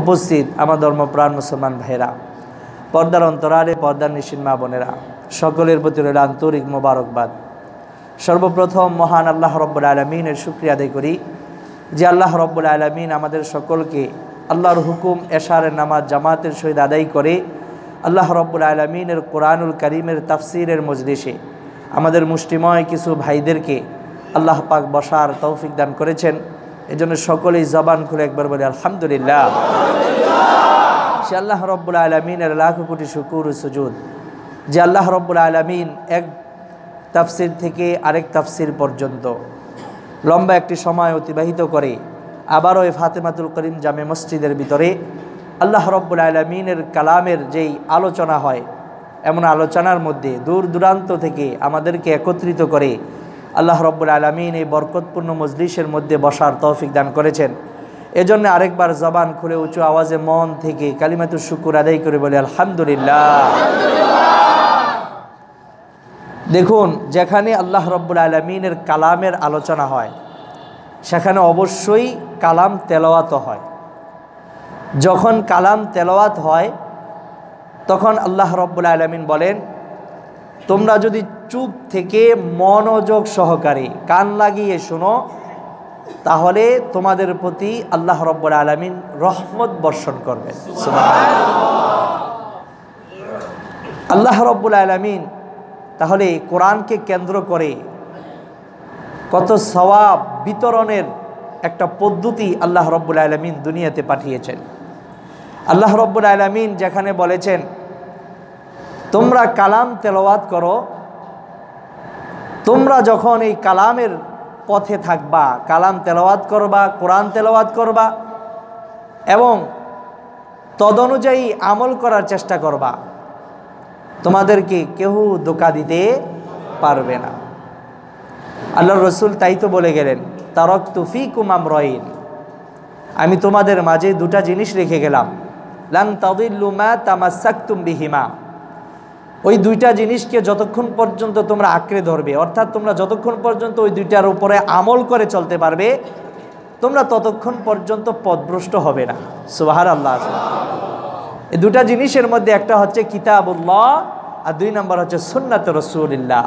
উপস্থিত আমার ধর্মপ্রাণ মুসলমান ভাইরা পর্দার অন্তরালে পর্দার নিশিন মা বোনেরা সকলের প্রতি রইল আন্তরিক মোবারকবাদ সর্বপ্রথম মহান আল্লাহ রব্বুল আলমিনের শুক্রিয়া আদায় করি যে আল্লাহ রব্বুল আলমিন আমাদের সকলকে আল্লাহর হুকুম এশারের নামাজ জামাতের সহিত আদায় করে আল্লাহ রব্বুল আলমিনের কোরআনুল করিমের তাফসিরের মজলিসে আমাদের মুষ্টিময় কিছু ভাইদেরকে আল্লাহ পাক বসার তৌফিক দান করেছেন এই জন্য সকলেই জবান খুলে একবার বলে আলহামদুলিল্লাহ সে আল্লাহ রব্বুল আলমিনের লাখ কোটি শুকুর সুজুদ যে আল্লাহ রব্বুল আলমিন এক তাফসির থেকে আরেক তাফসির পর্যন্ত লম্বা একটি সময় অতিবাহিত করে আবারও এই ফাতেমাতুল করিম জামে মসজিদের ভিতরে আল্লাহ রব্বুল আলমিনের কালামের যেই আলোচনা হয় এমন আলোচনার মধ্যে দূর দূরান্ত থেকে আমাদেরকে একত্রিত করে আল্লাহ রব্বুল আলমিন এই বরকতপূর্ণ মজলিসের মধ্যে বসার তৌফিক দান করেছেন এজন্য আরেকবার জবান খুলে উঁচু আওয়াজে মন থেকে কালিমাতু শুকুর আদায় করে বলে আলহামদুলিল্লাহ দেখুন যেখানে আল্লাহ রব্বুল আলমিনের কালামের আলোচনা হয় সেখানে অবশ্যই কালাম তেলাওয়াত হয় যখন কালাম তেলাওয়াত হয় তখন আল্লাহ রব্বুল আলমিন বলেন তোমরা যদি চুপ থেকে মনোযোগ সহকারে কান লাগিয়ে শোনো তাহলে তোমাদের প্রতি আল্লাহ রব্বর আলমিন রহমত বর্ষণ করবেন আল্লাহ রব্বুল আলমিন তাহলে কোরআনকে কেন্দ্র করে কত সবাব বিতরণের একটা পদ্ধতি আল্লাহ রব্বুল আলমিন দুনিয়াতে পাঠিয়েছেন আল্লাহ রব্বুল আলমিন যেখানে বলেছেন তোমরা কালাম তেলাওয়াত করো তোমরা যখন এই কালামের পথে থাকবা কালাম তেলাওয়াত করবা কোরআন তেলাওয়াত করবা এবং তদনুযায়ী আমল করার চেষ্টা করবা তোমাদেরকে কেহ দোকা দিতে পারবে না আল্লাহ রসুল তাই তো বলে গেলেন তারক তুফি কুমাম রহিন আমি তোমাদের মাঝে দুটা জিনিস রেখে গেলাম লাং তাদিল্লুমা তামাসাক্তুম বিহিমা ওই দুইটা জিনিসকে যতক্ষণ পর্যন্ত তোমরা আঁকড়ে ধরবে অর্থাৎ তোমরা যতক্ষণ পর্যন্ত ওই দুইটার উপরে আমল করে চলতে পারবে তোমরা ততক্ষণ পর্যন্ত পদভ্রষ্ট হবে না সোহার আল্লাহ এই দুটা জিনিসের মধ্যে একটা হচ্ছে কিতাবুল্লাহ আর দুই নম্বর হচ্ছে সুন্নাত রসুলিল্লাহ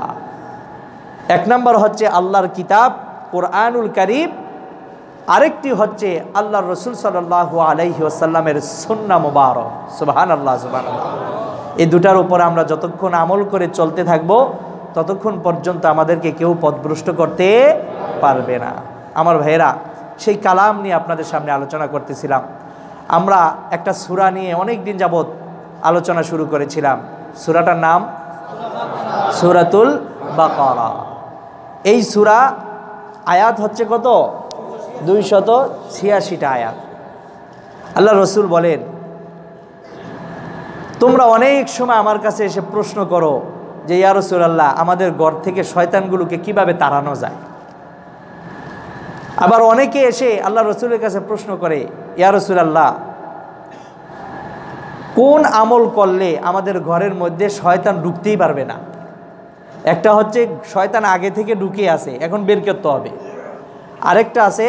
এক নম্বর হচ্ছে আল্লাহর কিতাব কোরআনুল করিম আরেকটি হচ্ছে আল্লাহর রসুল সাল্লাহ আলাইহি আসাল্লামের সুন্না মুবারক সুবাহান আল্লাহ সুবাহ এই দুটার উপর আমরা যতক্ষণ আমল করে চলতে থাকব ততক্ষণ পর্যন্ত আমাদেরকে কেউ পথভ্রষ্ট করতে পারবে না আমার ভাইয়েরা সেই কালাম নিয়ে আপনাদের সামনে আলোচনা করতেছিলাম আমরা একটা সুরা নিয়ে অনেক দিন যাবৎ আলোচনা শুরু করেছিলাম সুরাটার নাম সুরাতুল বাকরা এই সুরা আয়াত হচ্ছে কত দুইশত ছিয়াশিটা আয়াত আল্লাহ রসুল বলেন তোমরা অনেক সময় আমার কাছে এসে প্রশ্ন করো যে ইয়ারসুল্লাহ আমাদের ঘর থেকে শয়তানগুলোকে কিভাবে তাড়ানো যায় আবার অনেকে এসে আল্লাহ রসুলের কাছে প্রশ্ন করে ইয়ারসুল্লাহ কোন আমল করলে আমাদের ঘরের মধ্যে শয়তান ঢুকতেই পারবে না একটা হচ্ছে শয়তান আগে থেকে ঢুকে আছে এখন বের করতে হবে আরেকটা আছে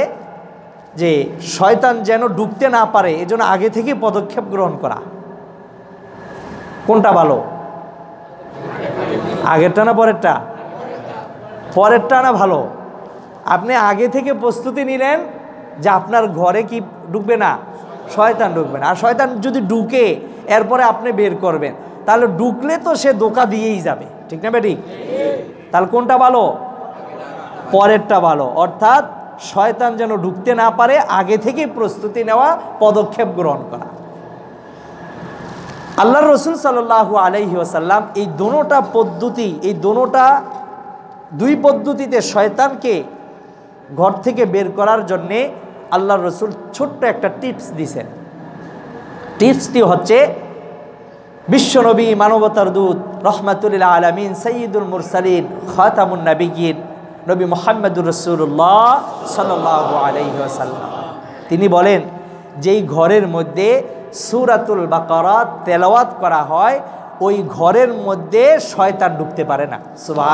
যে শয়তান যেন ঢুকতে না পারে এজন্য আগে থেকে পদক্ষেপ গ্রহণ করা কোনটা ভালো আগেরটা না পরেরটা পরেরটা না ভালো আপনি আগে থেকে প্রস্তুতি নিলেন যে আপনার ঘরে কি ঢুকবে না শয়তান ঢুকবে না আর শয়তান যদি ঢুকে এরপরে আপনি বের করবেন তাহলে ঢুকলে তো সে দোকা দিয়েই যাবে ঠিক না বেটি তাহলে কোনটা ভালো পরেরটা ভালো অর্থাৎ শয়তান যেন ঢুকতে না পারে আগে থেকে প্রস্তুতি নেওয়া পদক্ষেপ গ্রহণ করা আল্লাহ রসুল সাল্লাহ আলহি আসাল্লাম এই দোনোটা পদ্ধতি এই দোনোটা দুই পদ্ধতিতে শয়তানকে ঘর থেকে বের করার জন্যে আল্লাহ রসুল ছোট্ট একটা টিপস দিছেন টিপসটি হচ্ছে বিশ্বনবী মানবতার দূত রহমাতুল্লাহ আলমিন সঈদুল মুরসালিন খতামুন নাবিগিন নবী মোহাম্মদুর রসুল্লাহ সাল্লাহ আলহিহাসাল্লাম তিনি বলেন যেই ঘরের মধ্যে সুরাতুল বাকারা তেলাওয়াত করা হয় ওই ঘরের মধ্যে শয়তান ঢুকতে পারে না সুবাহ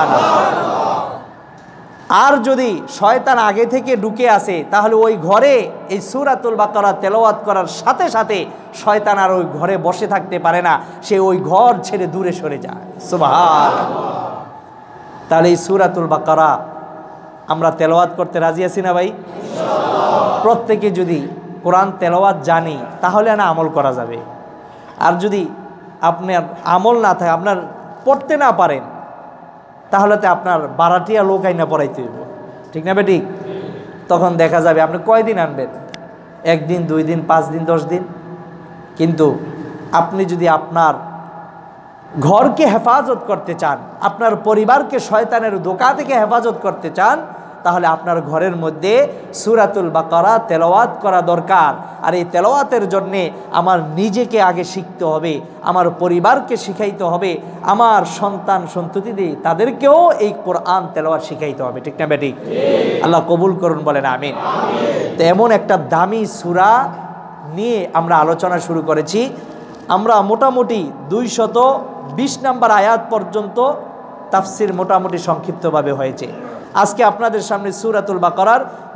আর যদি শয়তান আগে থেকে ঢুকে আসে তাহলে ওই ঘরে এই সুরাতুল বাকরা তেলাওয়াত করার সাথে সাথে শয়তান আর ওই ঘরে বসে থাকতে পারে না সে ওই ঘর ছেড়ে দূরে সরে যায় সুবাহ তাহলে এই সুরাতুল বাকরা আমরা তেলাওয়াত করতে রাজি আছি না ভাই প্রত্যেকে যদি কোরআন তেলাওয়াত জানি তাহলে না আমল করা যাবে আর যদি আপনার আমল না থাকে আপনার পড়তে না পারেন তাহলে তো আপনার বারাটিয়া লোক আইনা পড়াইতে হইব ঠিক না বেটি তখন দেখা যাবে আপনি কয়দিন আনবেন একদিন দুই দিন পাঁচ দিন দশ দিন কিন্তু আপনি যদি আপনার ঘরকে হেফাজত করতে চান আপনার পরিবারকে শয়তানের দোকা থেকে হেফাজত করতে চান তাহলে আপনার ঘরের মধ্যে সুরাতুল বাকারা তেলাওয়াত করা দরকার আর এই তেলাওয়াতের জন্যে আমার নিজেকে আগে শিখতে হবে আমার পরিবারকে শিখাইতে হবে আমার সন্তান দিয়ে তাদেরকেও এই কোরআন তেলাওয়াত শিখাইতে হবে ঠিক না বেটি আল্লাহ কবুল করুন বলেন আমি তো এমন একটা দামি সুরা নিয়ে আমরা আলোচনা শুরু করেছি আমরা মোটামুটি দুইশত বিশ নাম্বার আয়াত পর্যন্ত তাফসির মোটামুটি সংক্ষিপ্তভাবে হয়েছে আজকে আপনাদের সামনে সুরাতুল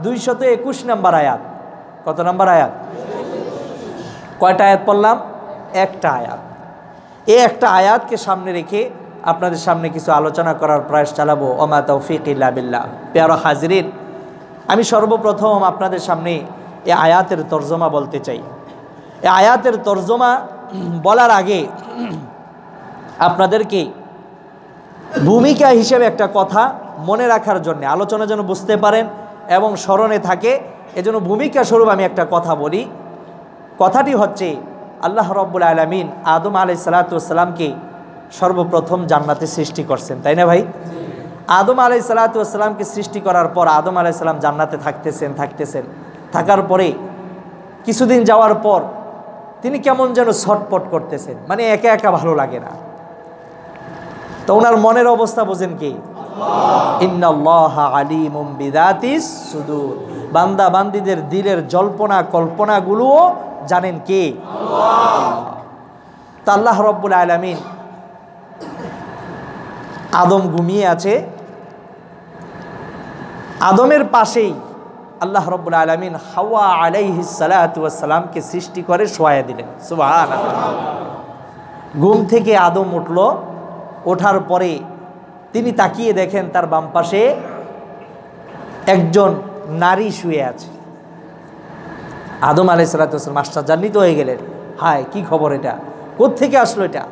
দুই শত একুশ নাম্বার আয়াত কত নাম্বার আয়াত কয়টা আয়াত পড়লাম একটা আয়াত এই একটা আয়াতকে সামনে রেখে আপনাদের সামনে কিছু আলোচনা করার প্রয়াস চালাবো অমা তৌফিক ইল্লাবিল্লা পেয়ার হাজরিন আমি সর্বপ্রথম আপনাদের সামনে এ আয়াতের তর্জমা বলতে চাই এ আয়াতের তর্জমা বলার আগে আপনাদেরকে ভূমিকা হিসেবে একটা কথা মনে রাখার জন্য আলোচনা যেন বুঝতে পারেন এবং স্মরণে থাকে এজন্য ভূমিকা স্বরূপ আমি একটা কথা বলি কথাটি হচ্ছে আল্লাহ রব্বুল আলমিন আদম আলি সালাতামকে সর্বপ্রথম জান্নাতে সৃষ্টি করছেন তাই না ভাই আদম আলি সালাতামকে সৃষ্টি করার পর আদম আলি সাল্লাম জান্নাতে থাকতেছেন থাকতেছেন থাকার পরে কিছুদিন যাওয়ার পর তিনি কেমন যেন ছটপট করতেছেন মানে একা একা ভালো লাগে না তো ওনার মনের অবস্থা বোঝেন কি সুদূর বান্দা বান্দিদের দিলের জল্পনা কল্পনাগুলোও জানেন কে তা আল্লাহ রব্বুল আলমিন আদম ঘুমিয়ে আছে আদমের পাশেই আল্লাহ রব্বুল আলমিন হাওয়া আলাইহি সালাতামকে সৃষ্টি করে শোয়া দিলেন সুবাহ ঘুম থেকে আদম উঠল ওঠার পরে তিনি তাকিয়ে দেখেন তার বাম পাশে একজন নারী শুয়ে আছে আদম আলাই সালাতাম জান্নিত হয়ে গেলেন হায় কি খবর এটা কোত্থেকে আসলো এটা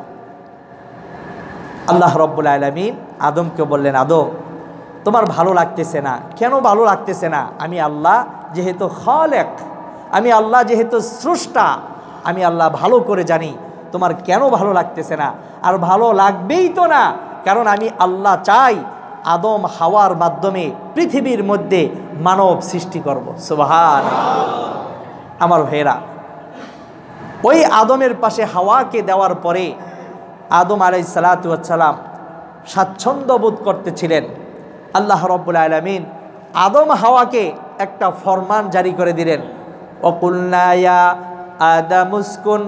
আল্লাহ রব্বুল আলমিন আদমকে বললেন আদম তোমার ভালো লাগতেছে না কেন ভালো লাগতেছে না আমি আল্লাহ যেহেতু খালেক আমি আল্লাহ যেহেতু স্রষ্টা আমি আল্লাহ ভালো করে জানি তোমার কেন ভালো লাগতেছে না আর ভালো লাগবেই তো না কারণ আমি আল্লাহ চাই আদম হাওয়ার মাধ্যমে পৃথিবীর মধ্যে মানব সৃষ্টি করব সুবাহান আমার ভেরা ওই আদমের পাশে হাওয়াকে দেওয়ার পরে আদম আলাই সালাতাম স্বাচ্ছন্দ্য বোধ করতেছিলেন আল্লাহ রব্বুল আলমিন আদম হাওয়াকে একটা ফরমান জারি করে দিলেন অকুলনায়া আদা মুসকুন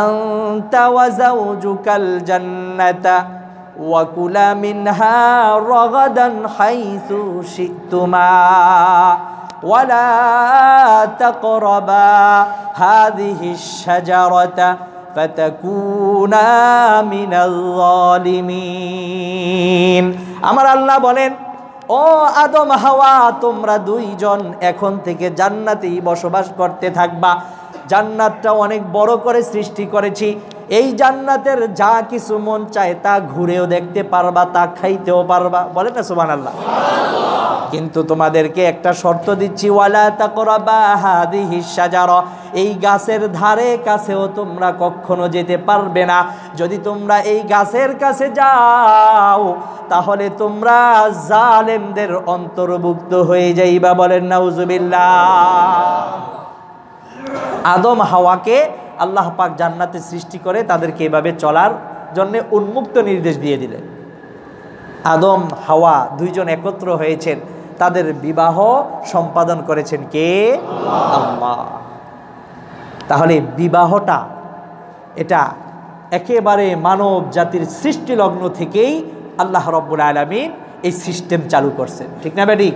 আন্তা ওয়াজাউজুকাল জান্নাতা ওয়াকুলা মিনহা রগাদান হাইসু শিতুমা ওয়ালা তাকরাবা হাদিহি শাজারাতা ফাতাকুনা মিনাল আমার আল্লাহ বলেন ও আদম হাওয়া তোমরা দুইজন এখন থেকে জান্নাতেই বসবাস করতে থাকবা জান্নাতটা অনেক বড় করে সৃষ্টি করেছি এই জান্নাতের যা কিছু মন চায় তা ঘুরেও দেখতে পারবা তা খাইতেও পারবা বলে না সুবান আল্লাহ কিন্তু তোমাদেরকে একটা শর্ত দিচ্ছি এই গাছের ধারে কাছেও তোমরা কখনো যেতে পারবে না যদি তোমরা এই গাছের কাছে যাও তাহলে তোমরা জালেমদের অন্তর্ভুক্ত হয়ে যাইবা বলেন না উজুবিল্লা আদম হাওয়াকে আল্লাহ পাক জান্নাতে সৃষ্টি করে তাদেরকে এভাবে চলার জন্যে উন্মুক্ত নির্দেশ দিয়ে দিলেন আদম হাওয়া দুইজন একত্র হয়েছেন তাদের বিবাহ সম্পাদন করেছেন কে আল্লাহ তাহলে বিবাহটা এটা একেবারে মানব জাতির সৃষ্টি লগ্ন থেকেই আল্লাহ রব্বুল আলমিন এই সিস্টেম চালু করছেন ঠিক না ব্যাডি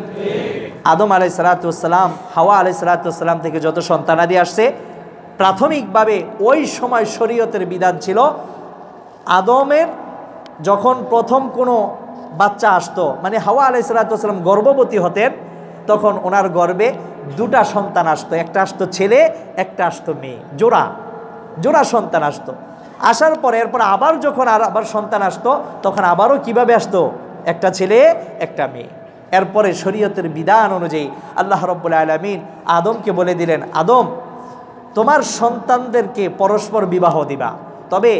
আদম আলাই সালাতাম হাওয়া আলাই সালাতাম থেকে যত সন্তানাদি আসছে প্রাথমিকভাবে ওই সময় শরীয়তের বিধান ছিল আদমের যখন প্রথম কোনো বাচ্চা আসতো মানে হাওয়া আলাইসালাম গর্ভবতী হতেন তখন ওনার গর্বে দুটা সন্তান আসতো একটা আসতো ছেলে একটা আসতো মেয়ে জোড়া জোড়া সন্তান আসতো আসার পরে এরপর আবার যখন আর আবার সন্তান আসতো তখন আবারও কিভাবে আসতো একটা ছেলে একটা মেয়ে এরপরে শরীয়তের বিধান অনুযায়ী আল্লাহ রব্বুল আলমিন আদমকে বলে দিলেন আদম তোমার সন্তানদেরকে পরস্পর বিবাহ দিবা তবে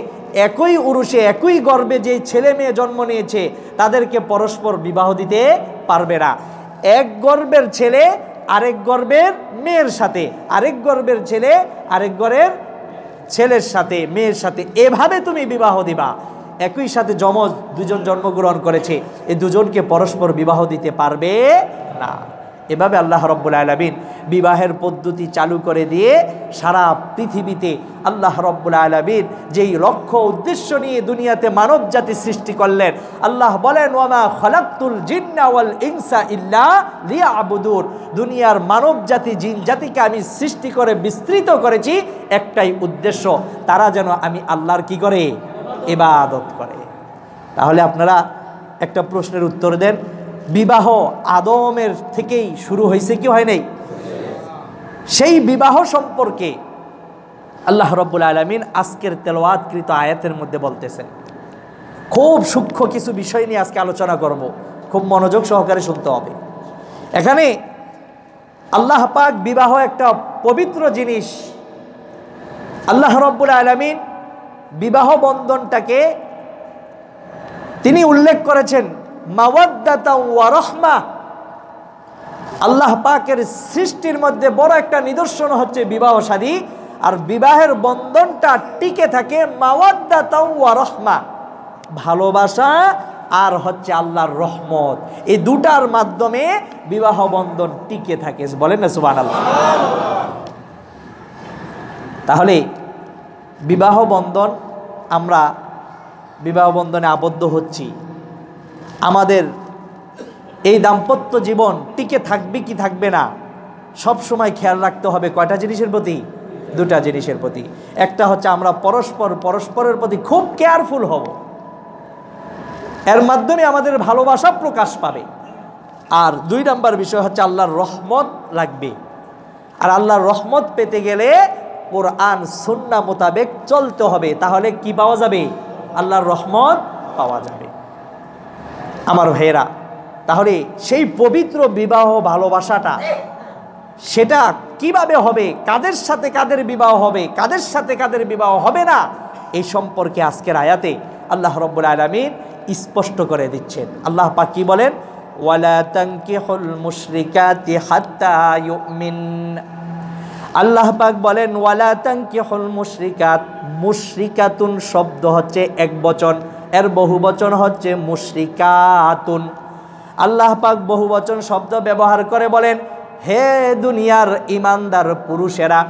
একই উরুষে একই গর্বে যে ছেলে মেয়ে জন্ম নিয়েছে তাদেরকে পরস্পর বিবাহ দিতে পারবে না এক গর্বের ছেলে আরেক গর্বের মেয়ের সাথে আরেক গর্বের ছেলে আরেক গর্বের ছেলের সাথে মেয়ের সাথে এভাবে তুমি বিবাহ দিবা একই সাথে যমজ দুজন জন্মগ্রহণ করেছে এ দুজনকে পরস্পর বিবাহ দিতে পারবে না এভাবে আল্লাহ রব্বুল আলমিন বিবাহের পদ্ধতি চালু করে দিয়ে সারা পৃথিবীতে আল্লাহ রব্বুল আলমিন যেই লক্ষ্য উদ্দেশ্য নিয়ে দুনিয়াতে মানব জাতি সৃষ্টি করলেন আল্লাহ বলেন ওয়ামা খলাক্তুল জিন্নাওয়াল ইনসা ইল্লা লিয়া আবুদুর দুনিয়ার মানব জাতি জিন জাতিকে আমি সৃষ্টি করে বিস্তৃত করেছি একটাই উদ্দেশ্য তারা যেন আমি আল্লাহর কি করে এবাদত করে তাহলে আপনারা একটা প্রশ্নের উত্তর দেন বিবাহ আদমের থেকেই শুরু হয়েছে কি হয় নাই সেই বিবাহ সম্পর্কে আল্লাহ রব্বুল আলমিন আজকের তেলোয়াতকৃত আয়াতের মধ্যে বলতেছেন খুব সূক্ষ্ম কিছু বিষয় নিয়ে আজকে আলোচনা করব খুব মনোযোগ সহকারে শুনতে হবে এখানে আল্লাহ পাক বিবাহ একটা পবিত্র জিনিস আল্লাহ রব্বুল আলমিন বিবাহ বন্ধনটাকে তিনি উল্লেখ করেছেন মাওয়াদ্দাতা আল্লাহ পাকের সৃষ্টির মধ্যে বড় একটা নিদর্শন হচ্ছে বিবাহ সাদী আর বিবাহের বন্ধনটা টিকে থাকে রহমা ভালোবাসা আর হচ্ছে আল্লাহর রহমত এই দুটার মাধ্যমে বিবাহ বন্ধন টিকে থাকে বলেন না সুবান আল্লাহ তাহলে বিবাহ বন্ধন আমরা বিবাহ বন্ধনে আবদ্ধ হচ্ছি আমাদের এই দাম্পত্য জীবন টিকে থাকবে কি থাকবে না সব সময় খেয়াল রাখতে হবে কয়টা জিনিসের প্রতি দুটা জিনিসের প্রতি একটা হচ্ছে আমরা পরস্পর পরস্পরের প্রতি খুব কেয়ারফুল হব এর মাধ্যমে আমাদের ভালোবাসা প্রকাশ পাবে আর দুই নম্বর বিষয় হচ্ছে আল্লাহর রহমত লাগবে আর আল্লাহর রহমত পেতে গেলে ওর আন সুন্না মোতাবেক চলতে হবে তাহলে কি পাওয়া যাবে আল্লাহর রহমত পাওয়া যাবে আমার ভাইয়েরা তাহলে সেই পবিত্র বিবাহ ভালোবাসাটা সেটা কিভাবে হবে কাদের সাথে কাদের বিবাহ হবে কাদের সাথে কাদের বিবাহ হবে না এই সম্পর্কে আজকের আয়াতে আল্লাহ রব্বুল আলমিন স্পষ্ট করে দিচ্ছেন আল্লাহ পাক কি বলেন আল্লাহ পাক বলেন ওয়ালা হল মুশরিকাত মুশরিকাতুন শব্দ হচ্ছে এক বচন এর বহু বচন হচ্ছে মুশ্রিকাতুন আল্লাহ পাক বহু বচন শব্দ ব্যবহার করে বলেন হে দুনিয়ার ইমানদার পুরুষেরা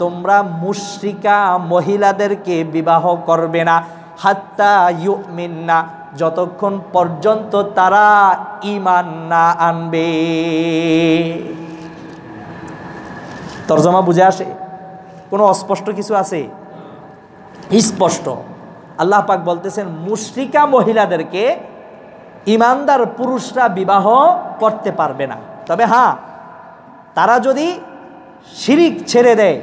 তোমরা মুশ্রিকা মহিলাদেরকে বিবাহ করবে না হাত্তা ইউমিন্না যতক্ষণ পর্যন্ত তারা ইমান না আনবে তর্জমা বুঝে আসে কোনো অস্পষ্ট কিছু আছে স্পষ্ট আল্লাহ পাক বলতেছেন মুশ্রিকা মহিলাদেরকে ইমানদার পুরুষরা বিবাহ করতে পারবে না তবে হ্যাঁ তারা যদি শিরিক ছেড়ে দেয়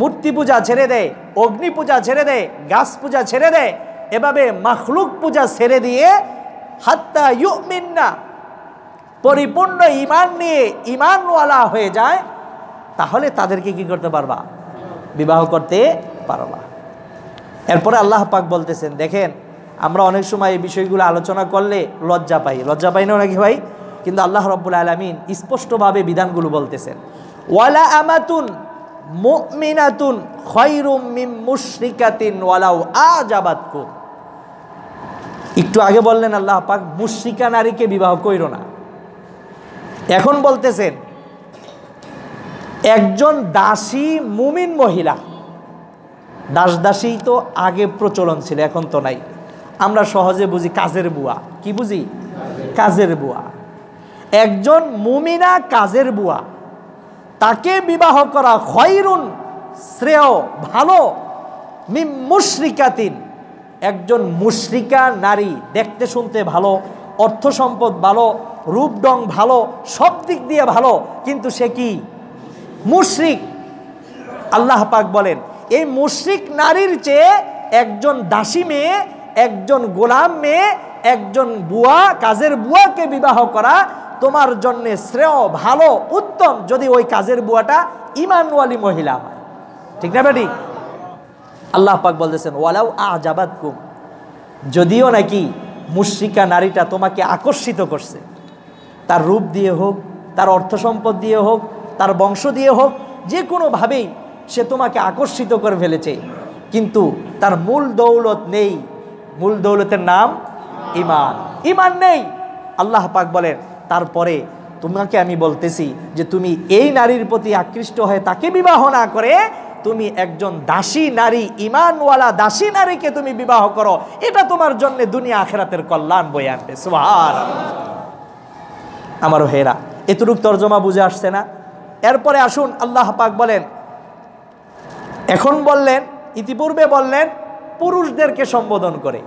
মূর্তি পূজা ছেড়ে দেয় অগ্নি পূজা ছেড়ে দেয় গাছ পূজা ছেড়ে দেয় এভাবে মাখলুক পূজা ছেড়ে দিয়ে হাত্তা ইউমিন্না পরিপূর্ণ ইমান নিয়ে ইমানওয়ালা হয়ে যায় তাহলে তাদেরকে কি করতে পারবা বিবাহ করতে পারবা এরপরে আল্লাহ পাক বলতেছেন দেখেন আমরা অনেক সময় এই বিষয়গুলো আলোচনা করলে লজ্জা পাই লজ্জা পাই না নাকি ভাই কিন্তু আল্লাহ রব্বুল আলমিন স্পষ্টভাবে বিধানগুলো বলতেছেন ওয়ালা আমাতুন মুমিনাতুন ওয়ালাউ একটু আগে বললেন আল্লাহ পাক মুশ্রিকা নারীকে বিবাহ কইর না এখন বলতেছেন একজন দাসী মুমিন মহিলা দাসদাসী তো আগে প্রচলন ছিল এখন তো নাই আমরা সহজে বুঝি কাজের বুয়া কি বুঝি কাজের বুয়া একজন মুমিনা কাজের বুয়া তাকে বিবাহ করা খয়রুন শ্রেয় ভালো মুশ্রিকাতিন একজন মুশ্রিকা নারী দেখতে শুনতে ভালো অর্থ সম্পদ ভালো রূপডং ভালো সব দিক দিয়ে ভালো কিন্তু সে কি মুশ্রিক আল্লাহ পাক বলেন এই মুশ্রিক নারীর চেয়ে একজন দাসী মেয়ে একজন গোলাম মেয়ে একজন বুয়া কাজের বুয়াকে বিবাহ করা তোমার জন্যে শ্রেয় ভালো উত্তম যদি ওই কাজের বুয়াটা ইমানওয়ালি মহিলা হয় ঠিক না বেটি আল্লাহ পাক বলতেছেন ওয়ালাউ আজাবাদ কুম যদিও নাকি মুশ্রিকা নারীটা তোমাকে আকর্ষিত করছে তার রূপ দিয়ে হোক তার অর্থ সম্পদ দিয়ে হোক তার বংশ দিয়ে হোক যে কোনোভাবেই সে তোমাকে আকর্ষিত করে ফেলেছে কিন্তু তার মূল দৌলত নেই মূল দৌলতের নাম ইমান ইমান নেই আল্লাহ পাক বলেন তারপরে তোমাকে আমি বলতেছি যে তুমি এই নারীর প্রতি আকৃষ্ট হয়ে তাকে বিবাহ না করে তুমি একজন দাসী নারী ইমানওয়ালা দাসী নারীকে তুমি বিবাহ করো এটা তোমার জন্য দুনিয়া আখেরাতের কল্যাণ বয়ে আনবে সোহার আমারও হেরা এতটুক তর্জমা বুঝে আসছে না এরপরে আসুন আল্লাহ পাক বলেন এখন বললেন ইতিপূর্বে বললেন পুরুষদেরকে সম্বোধন করে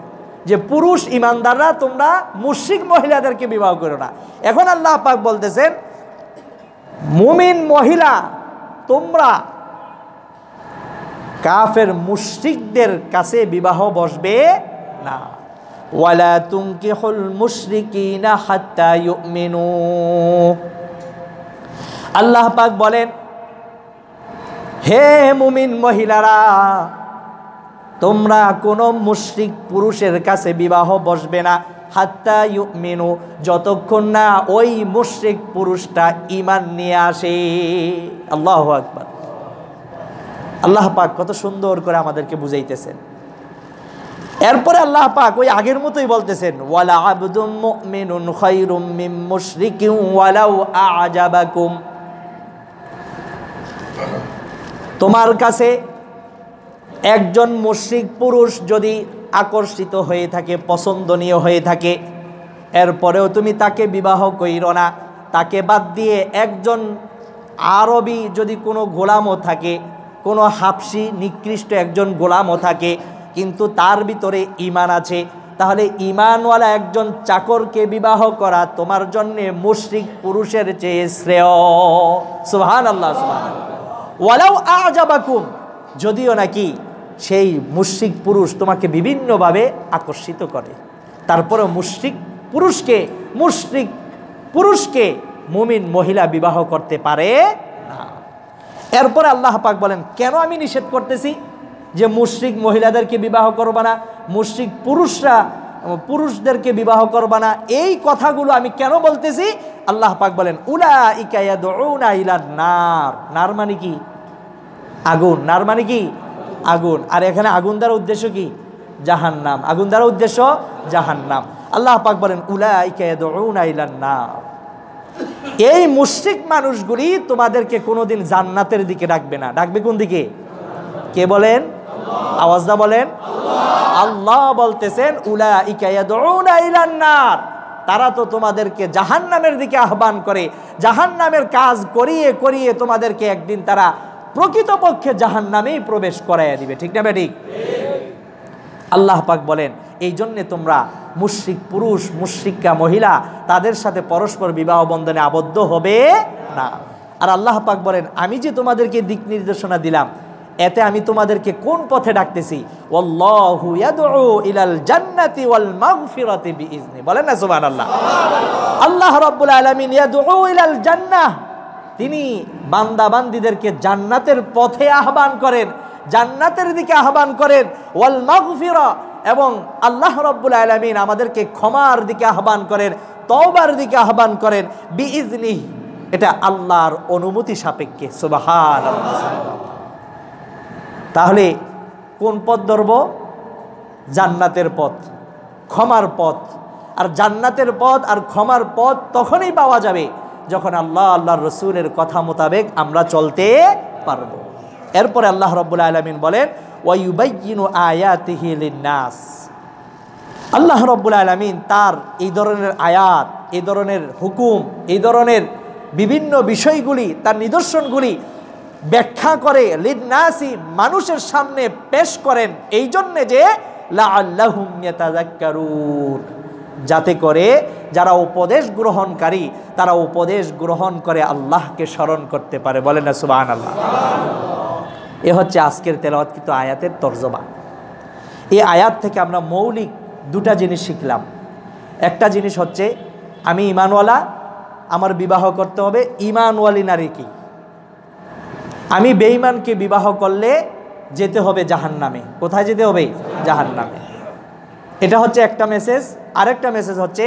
যে পুরুষ ইমানদাররা তোমরা মুশ্রিক মহিলাদেরকে বিবাহ করো না এখন আল্লাহ পাক বলতেছেন মুমিন মহিলা তোমরা কাফের মুশ্রিকদের কাছে বিবাহ বসবে না ওয়ালা তুমকি হল মুশ্রিকা হাত্তা আল্লাহ পাক বলেন হে মুমিন মহিলারা তোমরা কোনো মুশ্রিক পুরুষের কাছে বিবাহ বসবে না হাত্তা মেনু যতক্ষণ না ওই মুশ্রিক পুরুষটা ইমান নিয়ে আসে আল্লাহ আকবর আল্লাহ পাক কত সুন্দর করে আমাদেরকে বুঝাইতেছেন এরপরে আল্লাহ পাক ওই আগের মতোই বলতেছেন ওয়ালা আবদুম মুমিনুন খায়রুম মিন মুশরিকিন ওয়ালাউ আ'জাবাকুম তোমার কাছে একজন মুশ্রিক পুরুষ যদি আকর্ষিত হয়ে থাকে পছন্দনীয় হয়ে থাকে এরপরেও তুমি তাকে বিবাহ কইর না তাকে বাদ দিয়ে একজন আরবি যদি কোনো গোলামও থাকে কোনো হাফসি নিকৃষ্ট একজন গোলামও থাকে কিন্তু তার ভিতরে ইমান আছে তাহলে ইমানওয়ালা একজন চাকরকে বিবাহ করা তোমার জন্যে মুশ্রিক পুরুষের চেয়ে শ্রেয় সুহান আল্লাহ সুহান ওয়ালাও আজাবাকুম যদিও নাকি সেই মুশ্রিক পুরুষ তোমাকে বিভিন্নভাবে আকর্ষিত করে তারপরে মুশ্রিক পুরুষকে মুশ্রিক পুরুষকে মুমিন মহিলা বিবাহ করতে পারে না এরপর আল্লাহ পাক বলেন কেন আমি নিষেধ করতেছি যে মুশ্রিক মহিলাদেরকে বিবাহ করবা না মুশ্রিক পুরুষরা পুরুষদেরকে বিবাহ করবা না এই কথাগুলো আমি কেন বলতেছি আল্লাহ পাক বলেন উলা ইকায়া ইলার নার নার মানে কি আগুন নার মানে কি আগুন আর এখানে আগুন দ্বারা উদ্দেশ্য কি জাহান্নাম আগুন দ্বারা উদ্দেশ্য জাহান্নাম আল্লাহ পাক বলেন উলা ইকায়া ইলার নার এই মুশ্রিক মানুষগুলি তোমাদেরকে কোনোদিন জান্নাতের দিকে ডাকবে না ডাকবে কোন দিকে কে বলেন আওয়াজ বলেন আল্লাহ বলতেছেন উলা তারা তো তোমাদেরকে জাহান নামের দিকে আহ্বান করে জাহান নামের কাজ করিয়ে করিয়ে তোমাদেরকে একদিন তারা প্রকৃতপক্ষে জাহান নামেই প্রবেশ করাইয়া দিবে ঠিক না ঠিক আল্লাহ পাক বলেন এই জন্যে তোমরা মুশ্রিক পুরুষ মুশ্রিকা মহিলা তাদের সাথে পরস্পর বিবাহ বন্ধনে আবদ্ধ হবে না আর আল্লাহ পাক বলেন আমি যে তোমাদেরকে দিক নির্দেশনা দিলাম এতে আমি তোমাদেরকে কোন পথে ডাকতেছি বলেন না আল্লাহ ইলাল জান্নাহ তিনি বান্দাবান্দিদেরকে জান্নাতের পথে আহ্বান করেন জান্নাতের দিকে আহ্বান করেন ওয়াল মাগফির এবং আল্লাহ রব্বুল আলমিন আমাদেরকে ক্ষমার দিকে আহ্বান করেন তওবার দিকে আহ্বান করেন বি ইজনি এটা আল্লাহর অনুমতি সাপেক্ষে সুবাহান আল্লাহ তাহলে কোন পথ ধরব জান্নাতের পথ ক্ষমার পথ আর জান্নাতের পথ আর ক্ষমার পথ তখনই পাওয়া যাবে যখন আল্লাহ আল্লাহর রসুলের কথা মোতাবেক আমরা চলতে পারব এরপরে আল্লাহ রব্বুল আলমিন বলেন ওয়াইবাইন আয়াতিহিলিনাস আল্লাহ রব্বুল আলমিন তার এই ধরনের আয়াত এই ধরনের হুকুম এই ধরনের বিভিন্ন বিষয়গুলি তার নিদর্শনগুলি ব্যাখ্যা করে লিদনাসি মানুষের সামনে পেশ করেন এই জন্যে যে লাহুমিয়াতাজাক্কারুন যাতে করে যারা উপদেশ গ্রহণকারী তারা উপদেশ গ্রহণ করে আল্লাহকে স্মরণ করতে পারে বলে না সুবাহ আল্লাহ এ হচ্ছে আজকের কিন্তু আয়াতের তর্জমা এই আয়াত থেকে আমরা মৌলিক দুটা জিনিস শিখলাম একটা জিনিস হচ্ছে আমি ইমানওয়ালা আমার বিবাহ করতে হবে ইমানওয়ালি নারী কী আমি বেঈমানকে বিবাহ করলে যেতে হবে জাহান নামে কোথায় যেতে হবে জাহান নামে এটা হচ্ছে একটা মেসেজ আরেকটা মেসেজ হচ্ছে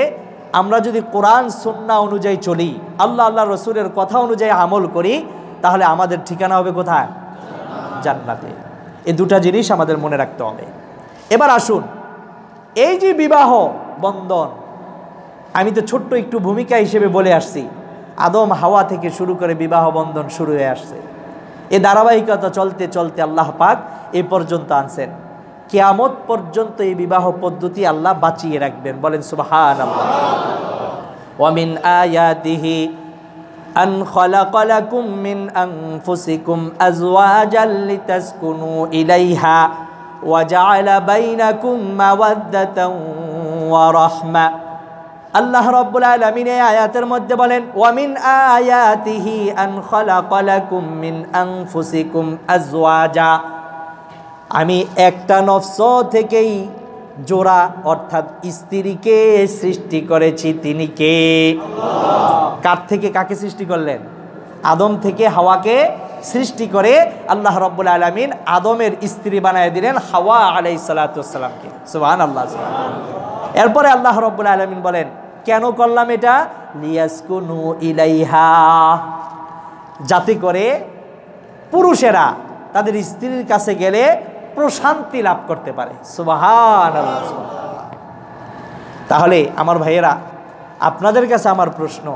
আমরা যদি কোরআন সন্না অনুযায়ী চলি আল্লাহ আল্লাহ রসুলের কথা অনুযায়ী আমল করি তাহলে আমাদের ঠিকানা হবে কোথায় জান্নাতে এই দুটা জিনিস আমাদের মনে রাখতে হবে এবার আসুন এই যে বিবাহ বন্ধন আমি তো ছোট্ট একটু ভূমিকা হিসেবে বলে আসছি আদম হাওয়া থেকে শুরু করে বিবাহ বন্ধন শুরু হয়ে আসছে এ ধারাবাহিকতা চলতে চলতে আল্লাহ পাক এ পর্যন্ত আনছেন কেয়ামত পর্যন্ত এই বিবাহ পদ্ধতি আল্লাহ বাঁচিয়ে রাখবেন বলেন সুবাহান আল্লাহ ওয়ামিন আয়াতিহি أن خلق لكم من أنفسكم أزواجا لتسكنوا إليها وجعل بينكم مودة ورحمة আল্লাহ রব্বুল আলমিন এই আয়াতের মধ্যে বলেন ওয়ামিন আয়াতিহি আন খলাকুম মিন আংফুসিকুম আজওয়াজা আমি একটা নফস থেকেই জোড়া অর্থাৎ স্ত্রীকে সৃষ্টি করেছি তিনি কে কার থেকে কাকে সৃষ্টি করলেন আদম থেকে হাওয়াকে সৃষ্টি করে আল্লাহ রব্বুল আলমিন আদমের স্ত্রী বানায় দিলেন হাওয়া আলাই সালাতামকে সুবাহ আল্লাহ এরপরে আল্লাহ রব্বুল আলমিন বলেন কেন করলাম এটা লিয়াসকুনু ইলাইহা যাতে করে পুরুষেরা তাদের স্ত্রীর কাছে গেলে প্রশান্তি লাভ করতে পারে সুবাহান তাহলে আমার ভাইয়েরা আপনাদের কাছে আমার প্রশ্ন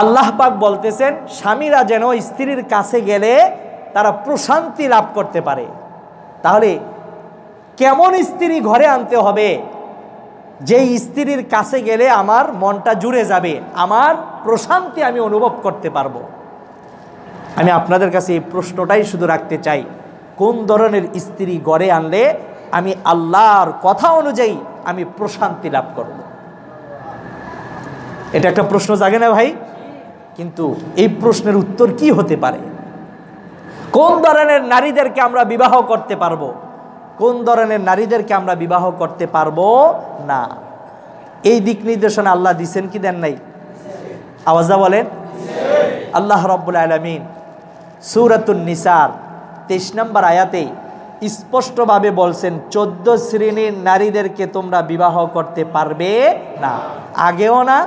আল্লাহ পাক বলতেছেন স্বামীরা যেন স্ত্রীর কাছে গেলে তারা প্রশান্তি লাভ করতে পারে তাহলে কেমন স্ত্রী ঘরে আনতে হবে যে স্ত্রীর কাছে গেলে আমার মনটা জুড়ে যাবে আমার প্রশান্তি আমি অনুভব করতে পারবো আমি আপনাদের কাছে এই প্রশ্নটাই শুধু রাখতে চাই কোন ধরনের স্ত্রী গড়ে আনলে আমি আল্লাহর কথা অনুযায়ী আমি প্রশান্তি লাভ করব এটা একটা প্রশ্ন জাগে না ভাই কিন্তু এই প্রশ্নের উত্তর কি হতে পারে কোন ধরনের নারীদেরকে আমরা বিবাহ করতে পারবো কোন ধরনের নারীদেরকে আমরা বিবাহ করতে পারবো না এই দিক নির্দেশনা আল্লাহ দিছেন কি দেন নাই আওয়াজা বলেন আল্লাহ রব্বুল আলমিন সুরাতুন নিসার তেইশ নম্বর আয়াতে স্পষ্টভাবে বলছেন চোদ্দ শ্রেণীর নারীদেরকে তোমরা বিবাহ করতে পারবে না আগেও না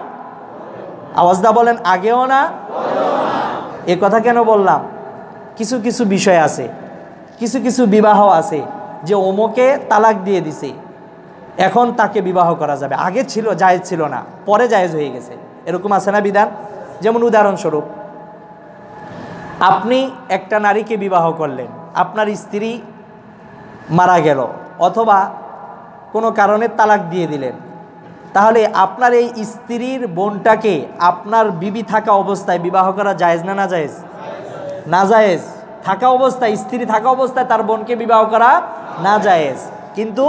আওয়াজদা বলেন আগেও না এ কথা কেন বললাম কিছু কিছু বিষয় আছে কিছু কিছু বিবাহ আছে যে ওমোকে তালাক দিয়ে দিছে এখন তাকে বিবাহ করা যাবে আগে ছিল জায়েজ ছিল না পরে জায়েজ হয়ে গেছে এরকম আছে না বিধান যেমন উদাহরণস্বরূপ আপনি একটা নারীকে বিবাহ করলেন আপনার স্ত্রী মারা গেল অথবা কোনো কারণে তালাক দিয়ে দিলেন তাহলে আপনার এই স্ত্রীর বোনটাকে আপনার বিবি থাকা অবস্থায় বিবাহ করা যায়জ না না জায়েজ না জায়েজ থাকা অবস্থায় স্ত্রী থাকা অবস্থায় তার বোনকে বিবাহ করা না যায়জ কিন্তু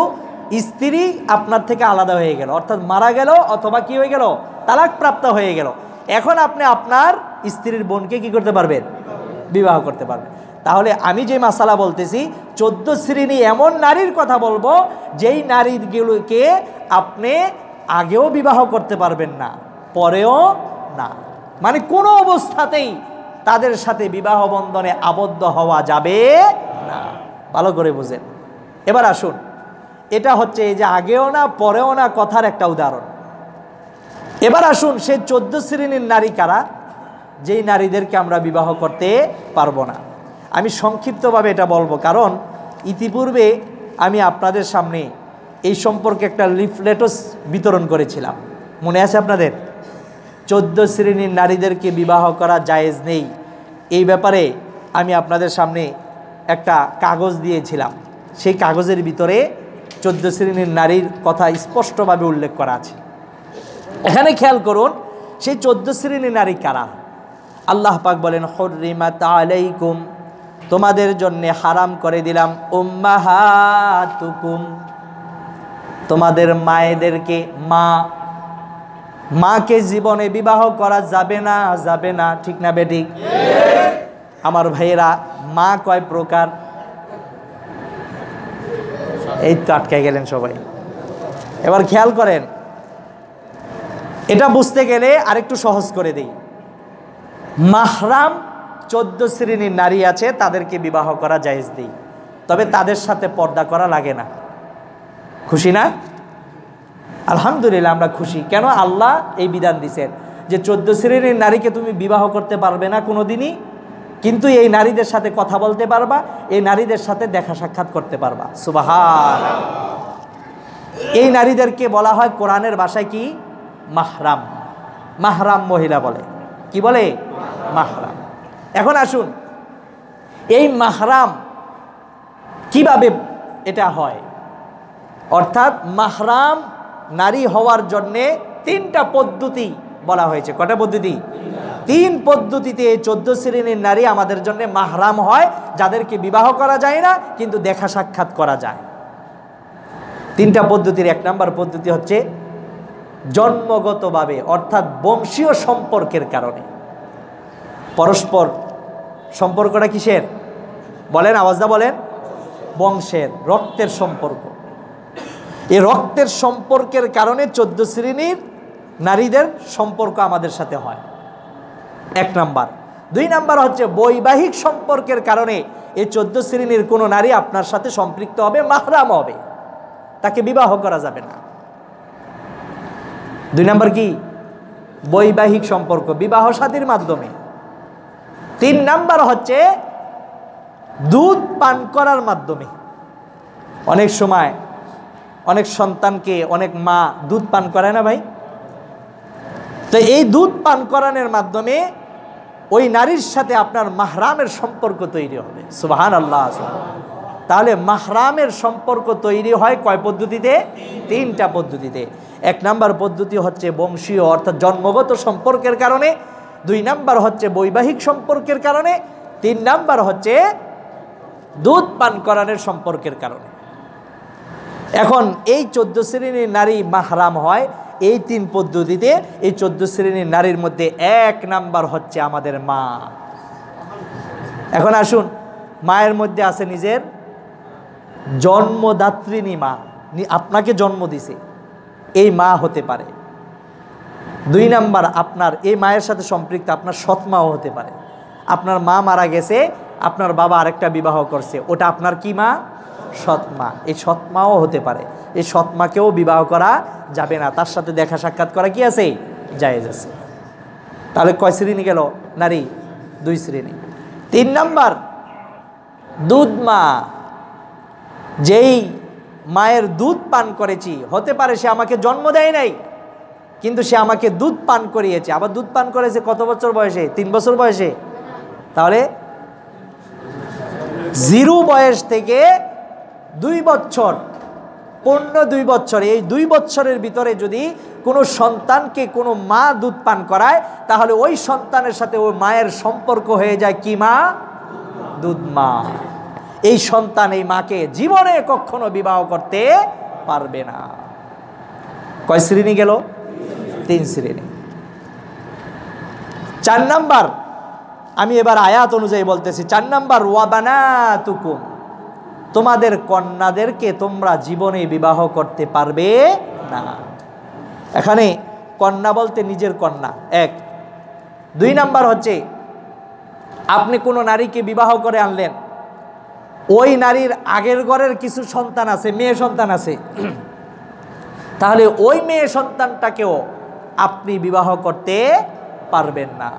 স্ত্রী আপনার থেকে আলাদা হয়ে গেল অর্থাৎ মারা গেল অথবা কি হয়ে গেল তালাক প্রাপ্ত হয়ে গেল এখন আপনি আপনার স্ত্রীর বোনকে কি করতে পারবেন বিবাহ করতে পারবেন তাহলে আমি যে মাসালা বলতেছি চোদ্দ শ্রেণী এমন নারীর কথা বলবো যেই নারীগুলোকে আপনি আগেও বিবাহ করতে পারবেন না পরেও না মানে কোনো অবস্থাতেই তাদের সাথে বিবাহ বন্ধনে আবদ্ধ হওয়া যাবে না ভালো করে বুঝেন এবার আসুন এটা হচ্ছে এই যে আগেও না পরেও না কথার একটা উদাহরণ এবার আসুন সে চোদ্দ শ্রেণীর নারী কারা যেই নারীদেরকে আমরা বিবাহ করতে পারবো না আমি সংক্ষিপ্তভাবে এটা বলবো কারণ ইতিপূর্বে আমি আপনাদের সামনে এই সম্পর্কে একটা লিফলেটস বিতরণ করেছিলাম মনে আছে আপনাদের চোদ্দ শ্রেণীর নারীদেরকে বিবাহ করা জায়েজ নেই এই ব্যাপারে আমি আপনাদের সামনে একটা কাগজ দিয়েছিলাম সেই কাগজের ভিতরে চোদ্দ শ্রেণীর নারীর কথা স্পষ্টভাবে উল্লেখ করা আছে এখানে খেয়াল করুন সেই চোদ্দ শ্রেণীর নারী কারা আল্লাহ পাক বলেন হরিমা তালাইকুম তোমাদের জন্য হারাম করে দিলাম উম্মাহাতুকুম তোমাদের মায়েদেরকে মা মাকে জীবনে বিবাহ করা যাবে না যাবে না ঠিক না বেটি আমার ভাইয়েরা মা কয় প্রকার এই তো আটকে গেলেন সবাই এবার খেয়াল করেন এটা বুঝতে গেলে আরেকটু সহজ করে দিই মাহরাম চোদ্দ শ্রেণীর নারী আছে তাদেরকে বিবাহ করা জায়েজ দিই তবে তাদের সাথে পর্দা করা লাগে না খুশি না আলহামদুলিল্লাহ আমরা খুশি কেন আল্লাহ এই বিধান দিছেন যে চোদ্দ শ্রেণীর নারীকে তুমি বিবাহ করতে পারবে না কোনো দিনই কিন্তু এই নারীদের সাথে কথা বলতে পারবা এই নারীদের সাথে দেখা সাক্ষাৎ করতে পারবা সুবাহার এই নারীদেরকে বলা হয় কোরআনের বাসায় কি মাহরাম মাহরাম মহিলা বলে কি বলে মাহরাম এখন আসুন এই মাহরাম কিভাবে এটা হয় অর্থাৎ মাহরাম নারী হওয়ার জন্যে তিনটা পদ্ধতি বলা হয়েছে কটা পদ্ধতি তিন পদ্ধতিতে চোদ্দ শ্রেণীর নারী আমাদের জন্য মাহরাম হয় যাদেরকে বিবাহ করা যায় না কিন্তু দেখা সাক্ষাৎ করা যায় তিনটা পদ্ধতির এক নম্বর পদ্ধতি হচ্ছে জন্মগতভাবে অর্থাৎ বংশীয় সম্পর্কের কারণে পরস্পর সম্পর্কটা কিসের বলেন আওয়াজদা বলেন বংশের রক্তের সম্পর্ক এই রক্তের সম্পর্কের কারণে চোদ্দ শ্রেণীর নারীদের সম্পর্ক আমাদের সাথে হয় এক নাম্বার দুই নাম্বার হচ্ছে বৈবাহিক সম্পর্কের কারণে এই চোদ্দ শ্রেণীর কোনো নারী আপনার সাথে সম্পৃক্ত হবে মাহরাম হবে তাকে বিবাহ করা যাবে না দুই নাম্বার কি বৈবাহিক সম্পর্ক বিবাহ সাদীর মাধ্যমে তিন নাম্বার হচ্ছে দুধ পান করার মাধ্যমে অনেক সময় অনেক সন্তানকে অনেক মা দুধ পান করায় না ভাই তো এই দুধ পান করানোর মাধ্যমে ওই নারীর সাথে আপনার মাহরামের সম্পর্ক তৈরি হবে সুবাহান আল্লাহ তাহলে মাহরামের সম্পর্ক তৈরি হয় কয় পদ্ধতিতে তিনটা পদ্ধতিতে এক নাম্বার পদ্ধতি হচ্ছে বংশীয় অর্থাৎ জন্মগত সম্পর্কের কারণে দুই নাম্বার হচ্ছে বৈবাহিক সম্পর্কের কারণে তিন নাম্বার হচ্ছে দুধ পান করানোর সম্পর্কের কারণে এখন এই চোদ্দ শ্রেণীর নারী মাহরাম হয় এই তিন পদ্ধতিতে এই চোদ্দ শ্রেণীর নারীর মধ্যে এক নাম্বার হচ্ছে আমাদের মা এখন আসুন মায়ের মধ্যে আছে নিজের জন্মদাত্রিনী মা আপনাকে জন্ম দিছে এই মা হতে পারে দুই নাম্বার আপনার এই মায়ের সাথে সম্পৃক্ত আপনার সৎমাও হতে পারে আপনার মা মারা গেছে আপনার বাবা আরেকটা বিবাহ করছে ওটা আপনার কি মা সৎমা এই সৎমাও হতে পারে এই সৎমাকেও বিবাহ করা যাবে না তার সাথে দেখা সাক্ষাৎ করা কি আছে যায় আছে তাহলে কয় শ্রেণী গেল নারী দুই শ্রেণী তিন নাম্বার দুধ মা যেই মায়ের দুধ পান করেছি হতে পারে সে আমাকে জন্ম দেয় নাই কিন্তু সে আমাকে দুধ পান করিয়েছে আবার দুধ পান করেছে কত বছর বয়সে তিন বছর বয়সে তাহলে জিরো বয়স থেকে দুই বছর পণ্য দুই বছর এই দুই বছরের ভিতরে যদি কোনো সন্তানকে কোনো মা দুধ পান করায় তাহলে ওই সন্তানের সাথে ওই মায়ের সম্পর্ক হয়ে যায় কি মা দুধ মা এই সন্তান এই মাকে জীবনে কখনো বিবাহ করতে পারবে না কয় শ্রেণী গেল তিন শ্রেণী চার নাম্বার আমি এবার আয়াত অনুযায়ী বলতেছি চার নাম্বার ওয়াবানা তুকুম তোমাদের কন্যাদেরকে তোমরা জীবনে বিবাহ করতে পারবে না এখানে কন্যা বলতে নিজের কন্যা এক দুই নাম্বার হচ্ছে আপনি কোনো নারীকে বিবাহ করে আনলেন ওই নারীর আগের ঘরের কিছু সন্তান আছে মেয়ে সন্তান আছে তাহলে ওই মেয়ে সন্তানটাকেও আপনি বিবাহ করতে পারবেন না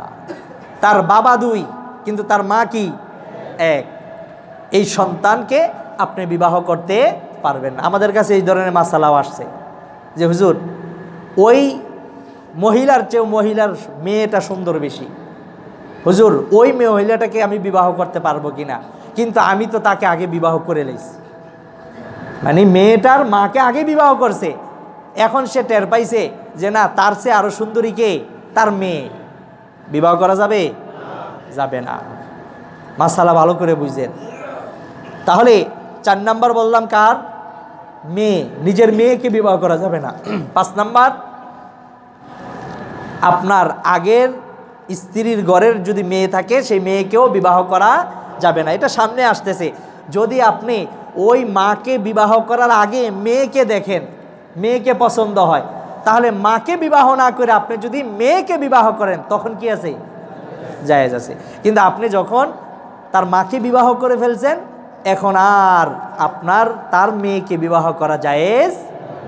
তার বাবা দুই কিন্তু তার মা কি এক এই সন্তানকে আপনি বিবাহ করতে পারবেন আমাদের কাছে এই ধরনের মাসালাও আসছে যে হুজুর ওই মহিলার চেয়েও মহিলার মেয়েটা সুন্দর বেশি হুজুর ওই মহিলাটাকে আমি বিবাহ করতে পারবো কি না কিন্তু আমি তো তাকে আগে বিবাহ করে লেছি মানে মেয়েটার মাকে আগে বিবাহ করছে এখন সে টের পাইছে যে না তার সে আরও সুন্দরী কে তার মেয়ে বিবাহ করা যাবে যাবে না মাসালা ভালো করে বুঝছেন তাহলে চার নাম্বার বললাম কার মেয়ে নিজের মেয়েকে বিবাহ করা যাবে না পাঁচ নাম্বার আপনার আগের স্ত্রীর ঘরের যদি মেয়ে থাকে সেই মেয়েকেও বিবাহ করা যাবে না এটা সামনে আসতেছে যদি আপনি ওই মাকে বিবাহ করার আগে মেয়েকে দেখেন মেয়েকে পছন্দ হয় তাহলে মাকে বিবাহ না করে আপনি যদি মেয়েকে বিবাহ করেন তখন কি আছে জায়েজ আছে কিন্তু আপনি যখন তার মাকে বিবাহ করে ফেলছেন এখন আর আপনার তার মেয়েকে বিবাহ করা জায়েজ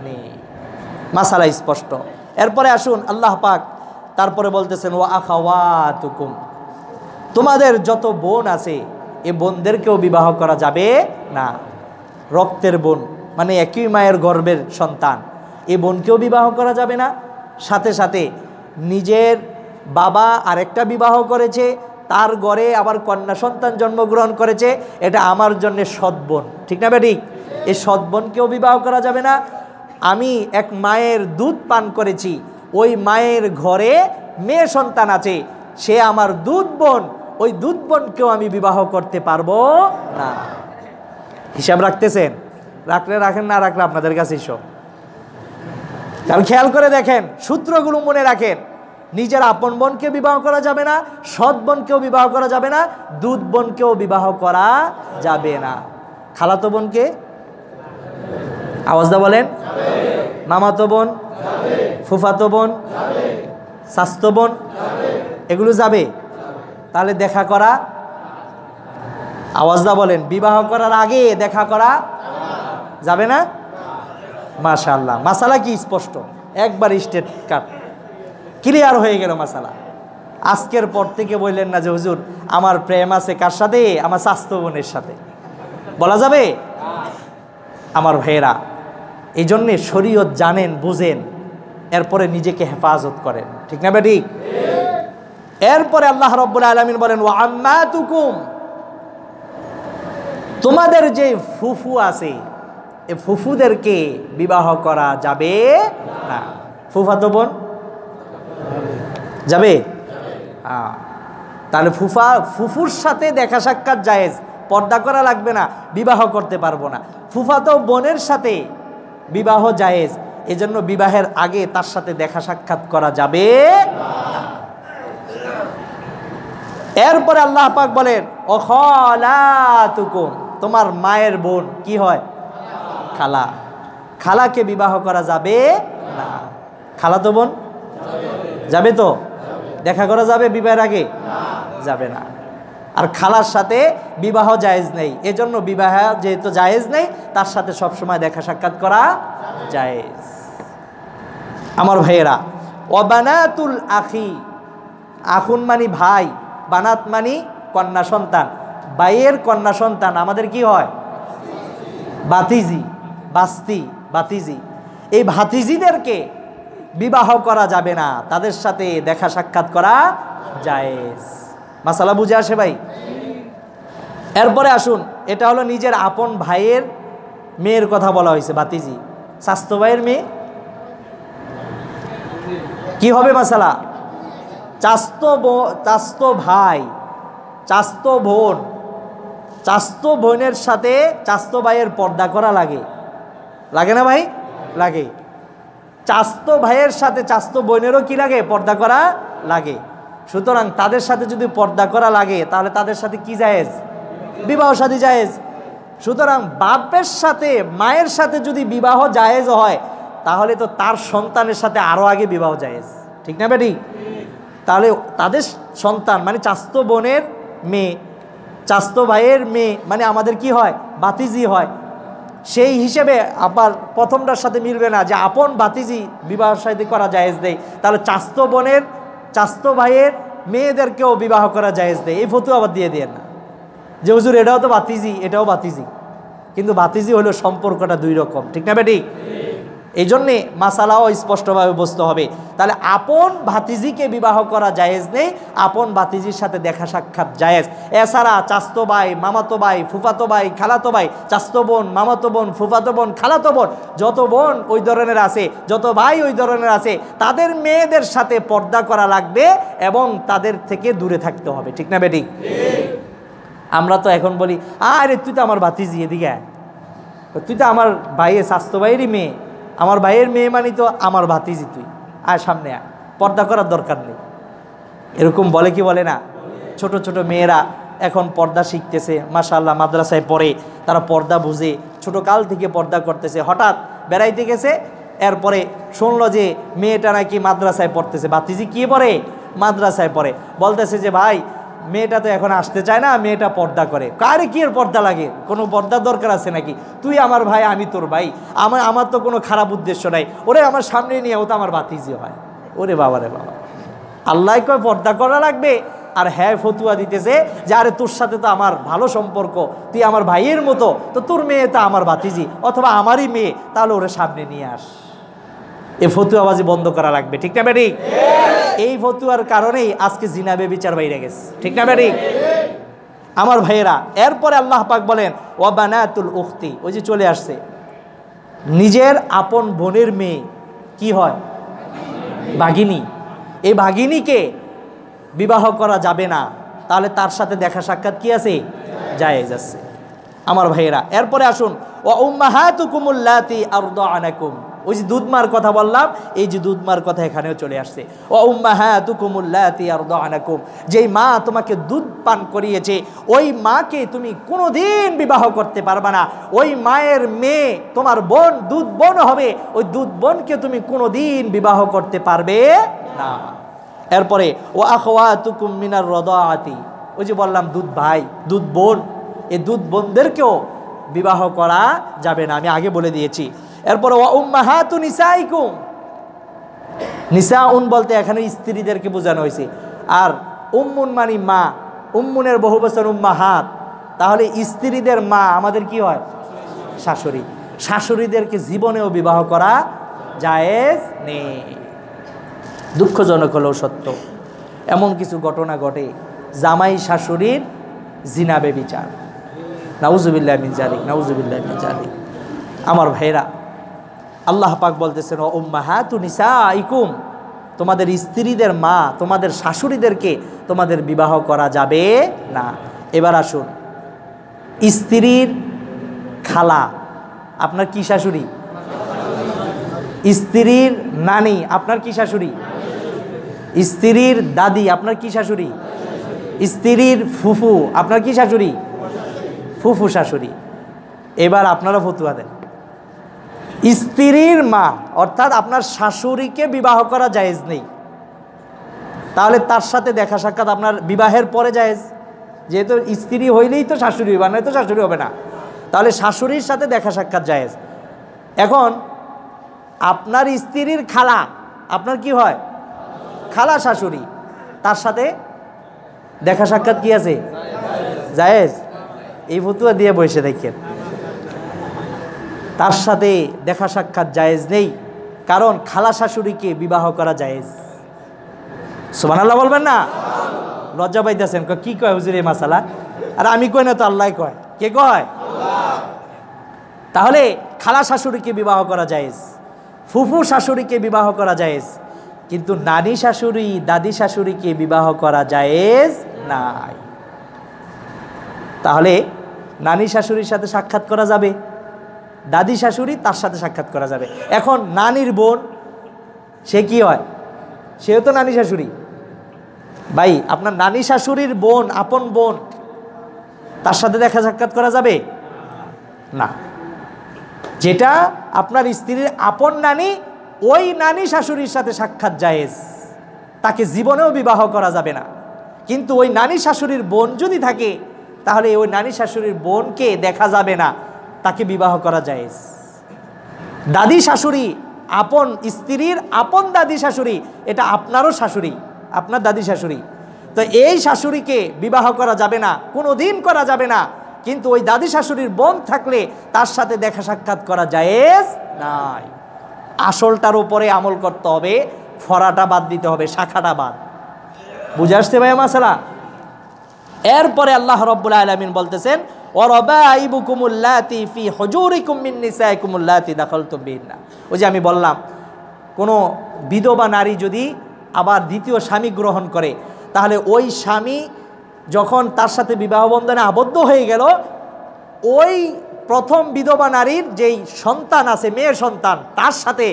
নেই মাসালা স্পষ্ট এরপরে আসুন আল্লাহ পাক তারপরে বলতেছেন ও আখাওয়া তুকুম তোমাদের যত বোন আছে এ বোনদেরকেও বিবাহ করা যাবে না রক্তের বোন মানে একই মায়ের গর্বের সন্তান এ বোনকেও বিবাহ করা যাবে না সাথে সাথে নিজের বাবা আরেকটা বিবাহ করেছে তার ঘরে আবার কন্যা সন্তান জন্মগ্রহণ করেছে এটা আমার জন্যে সদ্বন ঠিক না বেটি এই সদ্বনকেও বিবাহ করা যাবে না আমি এক মায়ের দুধ পান করেছি ওই মায়ের ঘরে মেয়ে সন্তান আছে সে আমার দুধ বোন ওই দুধ বোনকেও আমি বিবাহ করতে পারবো না হিসাব রাখতেছেন রাখলে রাখেন না রাখলে আপনাদের কাছে সব তাহলে খেয়াল করে দেখেন সূত্রগুলো মনে রাখেন নিজের আপন বোনকে বিবাহ করা যাবে না সৎ বোনকেও বিবাহ করা যাবে না দুধ বোনকেও বিবাহ করা যাবে না খালাতো বোনকে আওয়াজদা বলেন মামাতো বোন ফুফাতো বোন স্বাস্থ্য বোন এগুলো যাবে তাহলে দেখা করা আওয়াজদা বলেন বিবাহ করার আগে দেখা করা যাবে না মাশাল্লাহ মাসালা কি স্পষ্ট একবার স্টেট কাট ক্লিয়ার হয়ে গেল মাসালা আজকের পর থেকে বললেন না যে হুজুর আমার প্রেম আছে কার সাথে আমার স্বাস্থ্য বোনের সাথে বলা যাবে আমার ভাইয়েরা এই জন্যে শরীয়ত জানেন বুঝেন এরপরে নিজেকে হেফাজত করেন ঠিক না বেটি এরপরে আল্লাহ রব্বুল আলমিন বলেন ও আম্মা তোমাদের যে ফুফু আছে এ ফুফুদেরকে বিবাহ করা যাবে না ফুফা তো বোন যাবে তাহলে ফুফা ফুফুর সাথে দেখা সাক্ষাৎ জায়েজ পর্দা করা লাগবে না বিবাহ করতে পারবো না ফুফা তো বোনের সাথে বিবাহ জায়েজ এজন্য বিবাহের আগে তার সাথে দেখা সাক্ষাৎ করা যাবে এরপরে আল্লাহ পাক বলেন অখলাতুকুম তোমার মায়ের বোন কি হয় খালা খালাকে বিবাহ করা যাবে না খালা তো বোন যাবে তো দেখা করা যাবে বিবাহের আগে যাবে না আর খালার সাথে বিবাহ জায়েজ নেই এজন্য বিবাহ যেহেতু জায়েজ নেই তার সাথে সবসময় দেখা সাক্ষাৎ করা জায়েজ আমার ভাইয়েরা অবানাতুল আখি আখুন মানি ভাই বানাত মানি কন্যা সন্তান ভাইয়ের কন্যা সন্তান আমাদের কি হয় বাতিজি বাস্তি বাতিজি এই ভাতিজিদেরকে বিবাহ করা যাবে না তাদের সাথে দেখা সাক্ষাৎ করা জায়েজ মাসালা বুঝে আসে ভাই এরপরে আসুন এটা হলো নিজের আপন ভাইয়ের মেয়ের কথা বলা হয়েছে বাতিজি স্বাস্থ্য ভাইয়ের মেয়ে কি হবে মাসালা চাস্ত চাস্ত ভাই চাস্ত বোন চাস্ত বোনের সাথে চাস্ত ভাইয়ের পর্দা করা লাগে লাগে না ভাই লাগে চাস্ত ভাইয়ের সাথে চাস্ত বোনেরও কি লাগে পর্দা করা লাগে সুতরাং তাদের সাথে যদি পর্দা করা লাগে তাহলে তাদের সাথে কি জায়েজ বিবাহ সাথী জায়েজ সুতরাং বাপের সাথে মায়ের সাথে যদি বিবাহ জায়েজ হয় তাহলে তো তার সন্তানের সাথে আরও আগে বিবাহ জায়েজ ঠিক না বেটি তাহলে তাদের সন্তান মানে চাস্ত বোনের মেয়ে চাস্ত ভাইয়ের মেয়ে মানে আমাদের কি হয় বাতিজি হয় সেই হিসেবে আবার প্রথমটার সাথে মিলবে না যে আপন বাতিজি বিবাহ সাথে করা জায়েজ দেয় তাহলে চাস্ত বোনের চাস্ত ভাইয়ের মেয়েদেরকেও বিবাহ করা জায়েজ দেয় এই ফতু আবার দিয়ে দিয়ে না যে হুজুর এটাও তো বাতিজি এটাও বাতিজি কিন্তু বাতিজি হলো সম্পর্কটা দুই রকম ঠিক না বেটি এই জন্যে মাসালাও স্পষ্টভাবে বুঝতে হবে তাহলে আপন ভাতিজিকে বিবাহ করা জায়েজ নেই আপন ভাতিজির সাথে দেখা সাক্ষাৎ জায়েজ এছাড়া চাস্তো ভাই মামাতো ভাই ফুফাতো ভাই খালাতো ভাই চাস্তো বোন মামাতো বোন ফুফাতো বোন খালাতো বোন যত বোন ওই ধরনের আছে যত ভাই ওই ধরনের আছে তাদের মেয়েদের সাথে পর্দা করা লাগবে এবং তাদের থেকে দূরে থাকতে হবে ঠিক না বেটি আমরা তো এখন বলি আরে তুই তো আমার ভাতিজি এদিকে তুই তো আমার ভাইয়ের স্বাস্থ্য ভাইয়েরই মেয়ে আমার ভাইয়ের মেয়ে মানি তো আমার ভাতিজি তুই আয় সামনে আয় পর্দা করার দরকার নেই এরকম বলে কি বলে না ছোট ছোট মেয়েরা এখন পর্দা শিখতেছে মাশাল্লাহ মাদ্রাসায় পড়ে তারা পর্দা বুঝে ছোট কাল থেকে পর্দা করতেছে হঠাৎ বেড়াইতে গেছে এরপরে শুনলো যে মেয়েটা নাকি মাদ্রাসায় পড়তেছে ভাতিজি কি পড়ে মাদ্রাসায় পড়ে বলতেছে যে ভাই মেয়েটা তো এখন আসতে চায় না মেয়েটা পর্দা করে কারে কি এর পর্দা লাগে কোনো পর্দার দরকার আছে নাকি তুই আমার ভাই আমি তোর ভাই আমার আমার তো কোনো খারাপ উদ্দেশ্য নাই ওরে আমার সামনে নিয়ে ও তো আমার বাতিজি হয় ওরে বাবা রে বাবা আল্লাহ কয় পর্দা করা লাগবে আর হ্যাঁ ফতুয়া দিতেছে যে আরে তোর সাথে তো আমার ভালো সম্পর্ক তুই আমার ভাইয়ের মতো তো তোর মেয়ে তো আমার বাতিজি অথবা আমারই মেয়ে তাহলে ওরে সামনে নিয়ে আস এ ফতুয়াবাজি বন্ধ করা লাগবে ঠিক না ব্যাটিক এই ফতুয়ার কারণেই আজকে জিনাবে বিচার বাইরে গেছে ঠিক না ব্যাটিক আমার ভাইয়েরা এরপরে আল্লাহ পাক বলেন বানায়াতুল উক্তি ওই যে চলে আসছে নিজের আপন বোনের মেয়ে কি হয় বাগিনী এই বাগিনীকে বিবাহ করা যাবে না তাহলে তার সাথে দেখা সাক্ষাৎ কি আছে যায় যাচ্ছে আমার ভাইয়েরা এরপরে আসুন ও উম্মাহাতুকুমুল্লাতি আর আনাকুম ওই যে দুধমার কথা বললাম এই যে দুধমার কথা এখানেও চলে আসছে ও উম্মা হ্যাঁ তুকুমুল্লাহম যেই মা তোমাকে দুধ পান করিয়েছে ওই মাকে তুমি কোনো দিন বিবাহ করতে পারবে না ওই মায়ের মেয়ে তোমার বোন দুধ বোন হবে ওই দুধ বোনকে তুমি কোনো দিন বিবাহ করতে পারবে না এরপরে ও আখওয়া তুকুম মিনার রদাতি ওই যে বললাম দুধ ভাই দুধ বোন এই দুধ বোনদেরকেও বিবাহ করা যাবে না আমি আগে বলে দিয়েছি এরপরে মাহাতু নিসাইকুম নিসা উন বলতে এখানে স্ত্রীদেরকে বোঝানো হয়েছে আর উম্মুন মানে মা উম্মুনের বহু বছর উম্মাহাত তাহলে স্ত্রীদের মা আমাদের কি হয় শাশুড়ি শাশুড়িদেরকে জীবনেও বিবাহ করা জায়েজ নেই দুঃখজনক হলেও সত্য এমন কিছু ঘটনা ঘটে জামাই শাশুড়ির জিনাবে বিচার নাউজুবিল্লাহ মিন জালিক নাউজুবিল্লাহ মিন জালিক আমার ভাইরা আল্লাহ পাক বলতেছেন ও তু নিসা ইকুম তোমাদের স্ত্রীদের মা তোমাদের শাশুড়িদেরকে তোমাদের বিবাহ করা যাবে না এবার আসুন স্ত্রীর খালা আপনার কি শাশুড়ি স্ত্রীর নানি আপনার কি শাশুড়ি স্ত্রীর দাদি আপনার কি শাশুড়ি স্ত্রীর ফুফু আপনার কি শাশুড়ি ফুফু শাশুড়ি এবার আপনারা ফতুয়া দেন স্ত্রীর মা অর্থাৎ আপনার শাশুড়িকে বিবাহ করা জায়েজ নেই তাহলে তার সাথে দেখা সাক্ষাৎ আপনার বিবাহের পরে জায়েজ যেহেতু স্ত্রী হইলেই তো শাশুড়ি হবে না তো শাশুড়ি হবে না তাহলে শাশুড়ির সাথে দেখা সাক্ষাৎ জায়েজ এখন আপনার স্ত্রীর খালা আপনার কি হয় খালা শাশুড়ি তার সাথে দেখা সাক্ষাৎ কি আছে জায়েজ এই ফতুয়া দিয়ে বসে দেখেন তার সাথে দেখা সাক্ষাৎ জায়েজ নেই কারণ খালা শাশুড়িকে বিবাহ করা জায়েজ সুবানাল্লাহ বলবেন না লজ্জা পাইতেছেন কি কয় হুজুর এই মাসালা আর আমি কই না তো আল্লাহ কয় কে কয় তাহলে খালা শাশুড়িকে বিবাহ করা জায়েজ ফুফু শাশুড়িকে বিবাহ করা জায়েজ কিন্তু নানি শাশুড়ি দাদি শাশুড়িকে বিবাহ করা জায়েজ নাই তাহলে নানি শাশুড়ির সাথে সাক্ষাৎ করা যাবে দাদি শাশুড়ি তার সাথে সাক্ষাৎ করা যাবে এখন নানির বোন সে কি হয় সেও তো নানি শাশুড়ি ভাই আপনার নানি শাশুড়ির বোন আপন বোন তার সাথে দেখা সাক্ষাৎ করা যাবে না যেটা আপনার স্ত্রীর আপন নানি ওই নানি শাশুড়ির সাথে সাক্ষাৎ জায়েজ তাকে জীবনেও বিবাহ করা যাবে না কিন্তু ওই নানি শাশুড়ির বোন যদি থাকে তাহলে ওই নানি শাশুড়ির বোনকে দেখা যাবে না তাকে বিবাহ করা যায় দাদি শাশুড়ি আপন স্ত্রীর আপন দাদি শাশুড়ি এটা আপনারও শাশুড়ি আপনার দাদি শাশুড়ি তো এই শাশুড়িকে বিবাহ করা যাবে না কোনো দিন করা যাবে না কিন্তু ওই দাদি শাশুড়ির বোন থাকলে তার সাথে দেখা সাক্ষাৎ করা জায়েজ নাই আসলটার উপরে আমল করতে হবে ফরাটা বাদ দিতে হবে শাখাটা বাদ বুঝে আসতে ভাই মাসালা এরপরে আল্লাহ রব্বুল আলমিন বলতেছেন ওরবাইবুকুমুল্লাতি ফি হজুরিকুম মিন নিসাইকুমুল্লাতি দাখল তো বিন্না ওই যে আমি বললাম কোনো বিধবা নারী যদি আবার দ্বিতীয় স্বামী গ্রহণ করে তাহলে ওই স্বামী যখন তার সাথে বিবাহ বন্ধনে আবদ্ধ হয়ে গেল ওই প্রথম বিধবা নারীর যেই সন্তান আছে মেয়ের সন্তান তার সাথে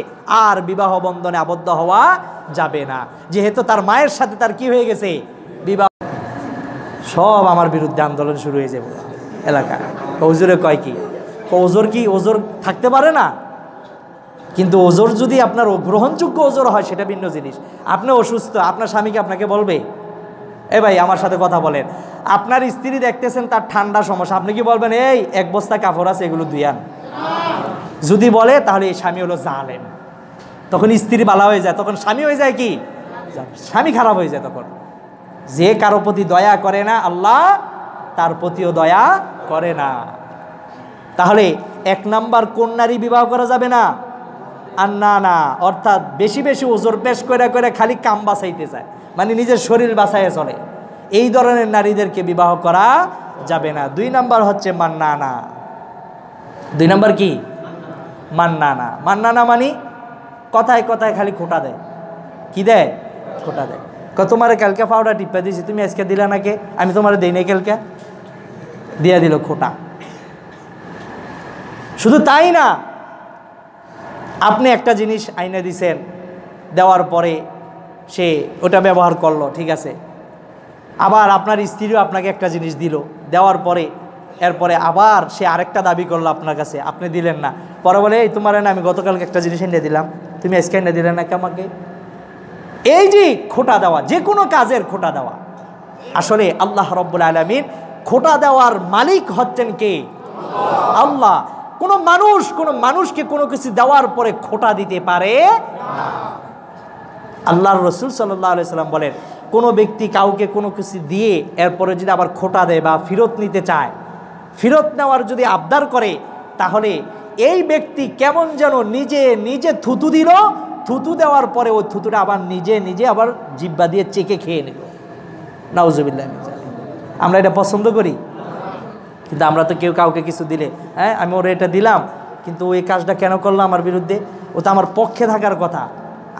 আর বিবাহ বন্ধনে আবদ্ধ হওয়া যাবে না যেহেতু তার মায়ের সাথে তার কি হয়ে গেছে বিবাহ সব আমার বিরুদ্ধে আন্দোলন শুরু হয়ে যাবে এলাকা ওজোরে কয় কি ওজোর কি ওজোর থাকতে পারে না কিন্তু ওজোর যদি আপনার গ্রহণযোগ্য ওজোর হয় সেটা ভিন্ন জিনিস আপনি অসুস্থ আপনার স্বামীকে আপনাকে বলবে এ ভাই আমার সাথে কথা বলেন আপনার স্ত্রী দেখতেছেন তার ঠান্ডা সমস্যা আপনি কি বলবেন এই এক বস্তা কাপড় আছে এগুলো দুই আন যদি বলে তাহলে এই স্বামী হলো জালেন তখন স্ত্রী বালা হয়ে যায় তখন স্বামী হয়ে যায় কি স্বামী খারাপ হয়ে যায় তখন যে কারো প্রতি দয়া করে না আল্লাহ তার প্রতিও দয়া করে না তাহলে এক নাম্বার কোন নারী বিবাহ করা যাবে না আর না না অর্থাৎ বেশি বেশি ওজোর পেশ করে করে খালি কাম বাছাইতে চায় মানে নিজের শরীর বাঁচাইয়া চলে এই ধরনের নারীদেরকে বিবাহ করা যাবে না দুই নাম্বার হচ্ছে মান্না না দুই নাম্বার কি মান্না না মান্না না মানি কথায় কথায় খালি খোটা দেয় কি দেয় খোটা দেয় তোমার কালকে পাউডার টিপ্পা দিয়েছি তুমি আজকে দিলা নাকি আমি তোমার দেই নাই কালকে দিয়ে দিল খোটা শুধু তাই না আপনি একটা জিনিস আইনে দিছেন দেওয়ার পরে সে ওটা ব্যবহার করলো ঠিক আছে আবার আপনার স্ত্রীও আপনাকে একটা জিনিস দিল দেওয়ার পরে এরপরে আবার সে আরেকটা দাবি করলো আপনার কাছে আপনি দিলেন না পরে বলে এই তোমার না আমি গতকালকে একটা জিনিস এনে দিলাম তুমি আজকে এনে দিলে নাকি আমাকে এই যে খোটা দেওয়া যে কোনো কাজের খোটা দেওয়া আসলে আল্লাহ রব্বুল আলমিন খোটা দেওয়ার মালিক হচ্ছেন কে আল্লাহ কোনো মানুষ কোন মানুষকে কোনো কিছু দেওয়ার পরে খোটা দিতে পারে আল্লাহর রসুল সাল্লাহ সাল্লাম বলেন কোনো ব্যক্তি কাউকে কোনো কিছু দিয়ে এরপরে যদি আবার খোটা দেয় বা ফেরত নিতে চায় ফেরত নেওয়ার যদি আবদার করে তাহলে এই ব্যক্তি কেমন যেন নিজে নিজে থুতু দিল থুতু দেওয়ার পরে ওই থুতুটা আবার নিজে নিজে আবার জিব্বা দিয়ে চেকে খেয়ে নিল নাউজবিল্লা আমরা এটা পছন্দ করি কিন্তু আমরা তো কেউ কাউকে কিছু দিলে হ্যাঁ আমি ওরা এটা দিলাম কিন্তু ওই কাজটা কেন করলো আমার বিরুদ্ধে ও তো আমার পক্ষে থাকার কথা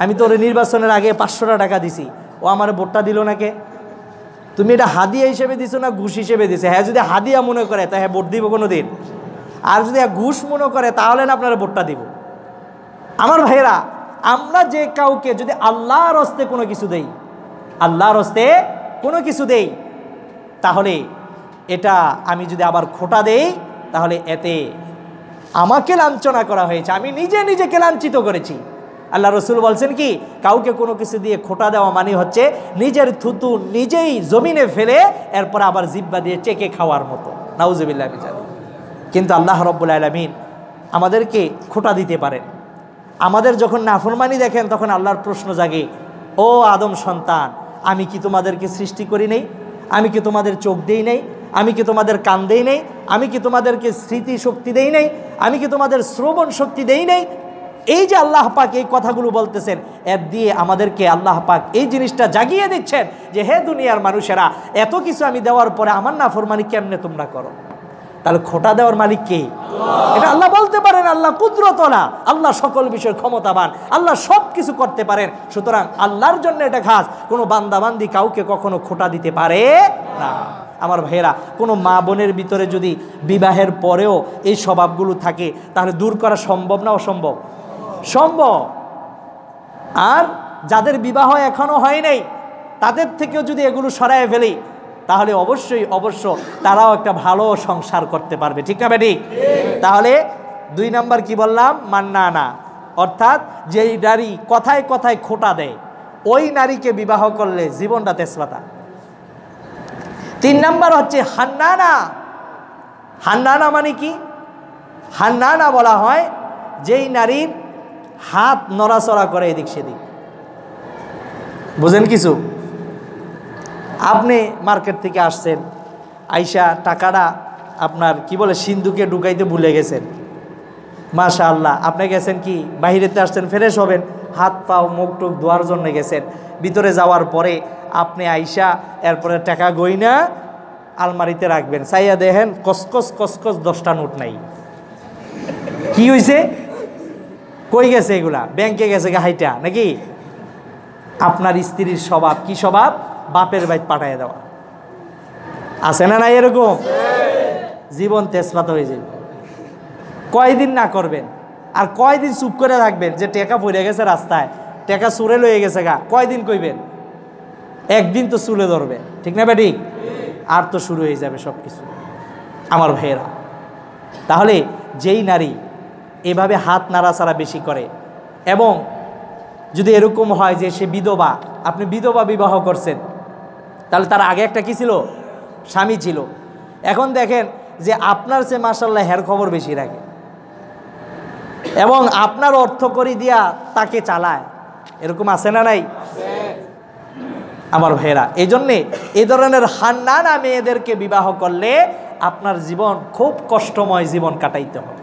আমি তো ওর নির্বাচনের আগে পাঁচশোটা টাকা দিছি ও আমার ভোটটা দিল কে তুমি এটা হাদিয়া হিসেবে দিছো না ঘুষ হিসেবে দিছে হ্যাঁ যদি হাদিয়া মনে করে তা হ্যাঁ ভোট দিব কোনো দিন আর যদি হ্যাঁ, ঘুষ মনে করে তাহলে না আপনারা ভোটটা দিব আমার ভাইরা আমরা যে কাউকে যদি আল্লাহর হস্তে কোনো কিছু দেই আল্লাহর হস্তে কোনো কিছু দেই তাহলে এটা আমি যদি আবার খোটা দেই তাহলে এতে আমাকে লাঞ্ছনা করা হয়েছে আমি নিজে নিজেকে লাঞ্ছিত করেছি আল্লাহ রসুল বলছেন কি কাউকে কোনো কিছু দিয়ে খোটা দেওয়া মানে হচ্ছে নিজের থুতু নিজেই জমিনে ফেলে এরপর আবার জিব্বা দিয়ে চেকে খাওয়ার মতো নাউজবিল্লা জানি কিন্তু আল্লাহ রব্বুল আলমিন আমাদেরকে খোটা দিতে পারেন আমাদের যখন নাফরমানি দেখেন তখন আল্লাহর প্রশ্ন জাগে ও আদম সন্তান আমি কি তোমাদেরকে সৃষ্টি করি নেই আমি কি তোমাদের চোখ দেই নেই আমি কি তোমাদের কান দেই নেই আমি কি তোমাদেরকে স্মৃতি শক্তি দেই নেই আমি কি তোমাদের শ্রবণ শক্তি দেই নেই এই যে আল্লাহ পাক এই কথাগুলো বলতেছেন এর দিয়ে আমাদেরকে আল্লাহ পাক এই জিনিসটা জাগিয়ে দিচ্ছেন যে হে দুনিয়ার মানুষেরা এত কিছু আমি দেওয়ার পরে আমার না ফরমানি কেমনে তোমরা করো তাহলে খোটা দেওয়ার মালিক কে এটা আল্লাহ বলতে পারেন আল্লাহ কুদরতলা আল্লাহ সকল বিষয়ে ক্ষমতাবান আল্লাহ সব কিছু করতে পারেন সুতরাং আল্লাহর জন্য এটা খাস কোনো বান্দাবান্দি কাউকে কখনো খোটা দিতে পারে না আমার ভাইয়েরা কোনো মা বোনের ভিতরে যদি বিবাহের পরেও এই স্বভাবগুলো থাকে তাহলে দূর করা সম্ভব না অসম্ভব সম্ভব আর যাদের বিবাহ এখনও হয় নাই তাদের থেকেও যদি এগুলো সরায় ফেলি তাহলে অবশ্যই অবশ্য তারাও একটা ভালো সংসার করতে পারবে ঠিক না ঠিক তাহলে দুই নাম্বার কি বললাম মান্নানা অর্থাৎ যেই নারী কথায় কথায় খোটা দেয় ওই নারীকে বিবাহ করলে জীবনটা তেজপাতা তিন নাম্বার হচ্ছে হান্নানা হান্নানা মানে কি হান্নানা বলা হয় যেই নারীর হাত নড়াচড়া করে এদিক সেদিক বুঝেন কিছু আপনি মার্কেট থেকে আসছেন আইসা টাকাটা আপনার কি বলে সিন্ধুকে ঢুকাইতে ভুলে গেছেন মাশা আল্লাহ আপনি গেছেন কি বাহিরেতে আসছেন ফ্রেশ হবেন হাত পাও মুখ টুক ধোয়ার জন্য গেছেন ভিতরে যাওয়ার পরে আপনি আইসা এরপরে টাকা গইনা আলমারিতে রাখবেন চাইয়া দেখেন কসকস কসকস দশটা নোট নাই কি হয়েছে কই গেছে এগুলা ব্যাংকে গেছে হাইটা নাকি আপনার স্ত্রীর স্বভাব কি স্বভাব বাপের বাইত পাঠায় দেওয়া আছে না নাই এরকম জীবন তেজপাত হয়ে যাবে কয়দিন না করবেন আর কয়দিন চুপ করে থাকবেন যে টেকা পড়ে গেছে রাস্তায় টেকা চুরে লয়ে গেছে গা কয়দিন কইবেন একদিন তো চুলে ধরবে ঠিক না বেটি আর তো শুরু হয়ে যাবে সব কিছু আমার ভাইয়েরা তাহলে যেই নারী এভাবে হাত ছাড়া বেশি করে এবং যদি এরকম হয় যে সে বিধবা আপনি বিধবা বিবাহ করছেন তাহলে তার আগে একটা কি ছিল স্বামী ছিল এখন দেখেন যে আপনার সে মাসাল্লাহ হের খবর বেশি রাখে এবং আপনার অর্থ করি দিয়া তাকে চালায় এরকম আছে না নাই আমার ভেরা এই জন্যে এ ধরনের হান্নানা মেয়েদেরকে বিবাহ করলে আপনার জীবন খুব কষ্টময় জীবন কাটাইতে হবে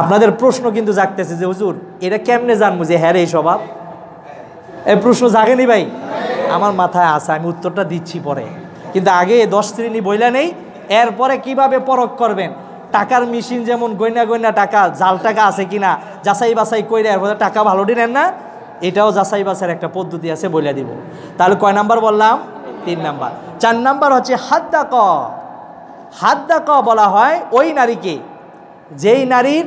আপনাদের প্রশ্ন কিন্তু জাগতেছে যে হুজুর এটা কেমনে জানবো যে হ্যাঁ এই স্বভাব এই প্রশ্ন জাগেনি ভাই হ্যাঁ। আমার মাথায় আছে আমি উত্তরটা দিচ্ছি পরে কিন্তু আগে দশ শ্রেণী বইলা নেই এরপরে কিভাবে পরখ করবেন টাকার মেশিন যেমন গয়না গয়না টাকা জাল টাকা আছে কিনা যাচাই বাছাই কইরা এরপরে টাকা ভালো নেন না এটাও যাচাই বাছাই একটা পদ্ধতি আছে বইলা দিব তাহলে কয় নাম্বার বললাম তিন নাম্বার চার নাম্বার হচ্ছে দা ক দা ক বলা হয় ওই নারীকে যেই নারীর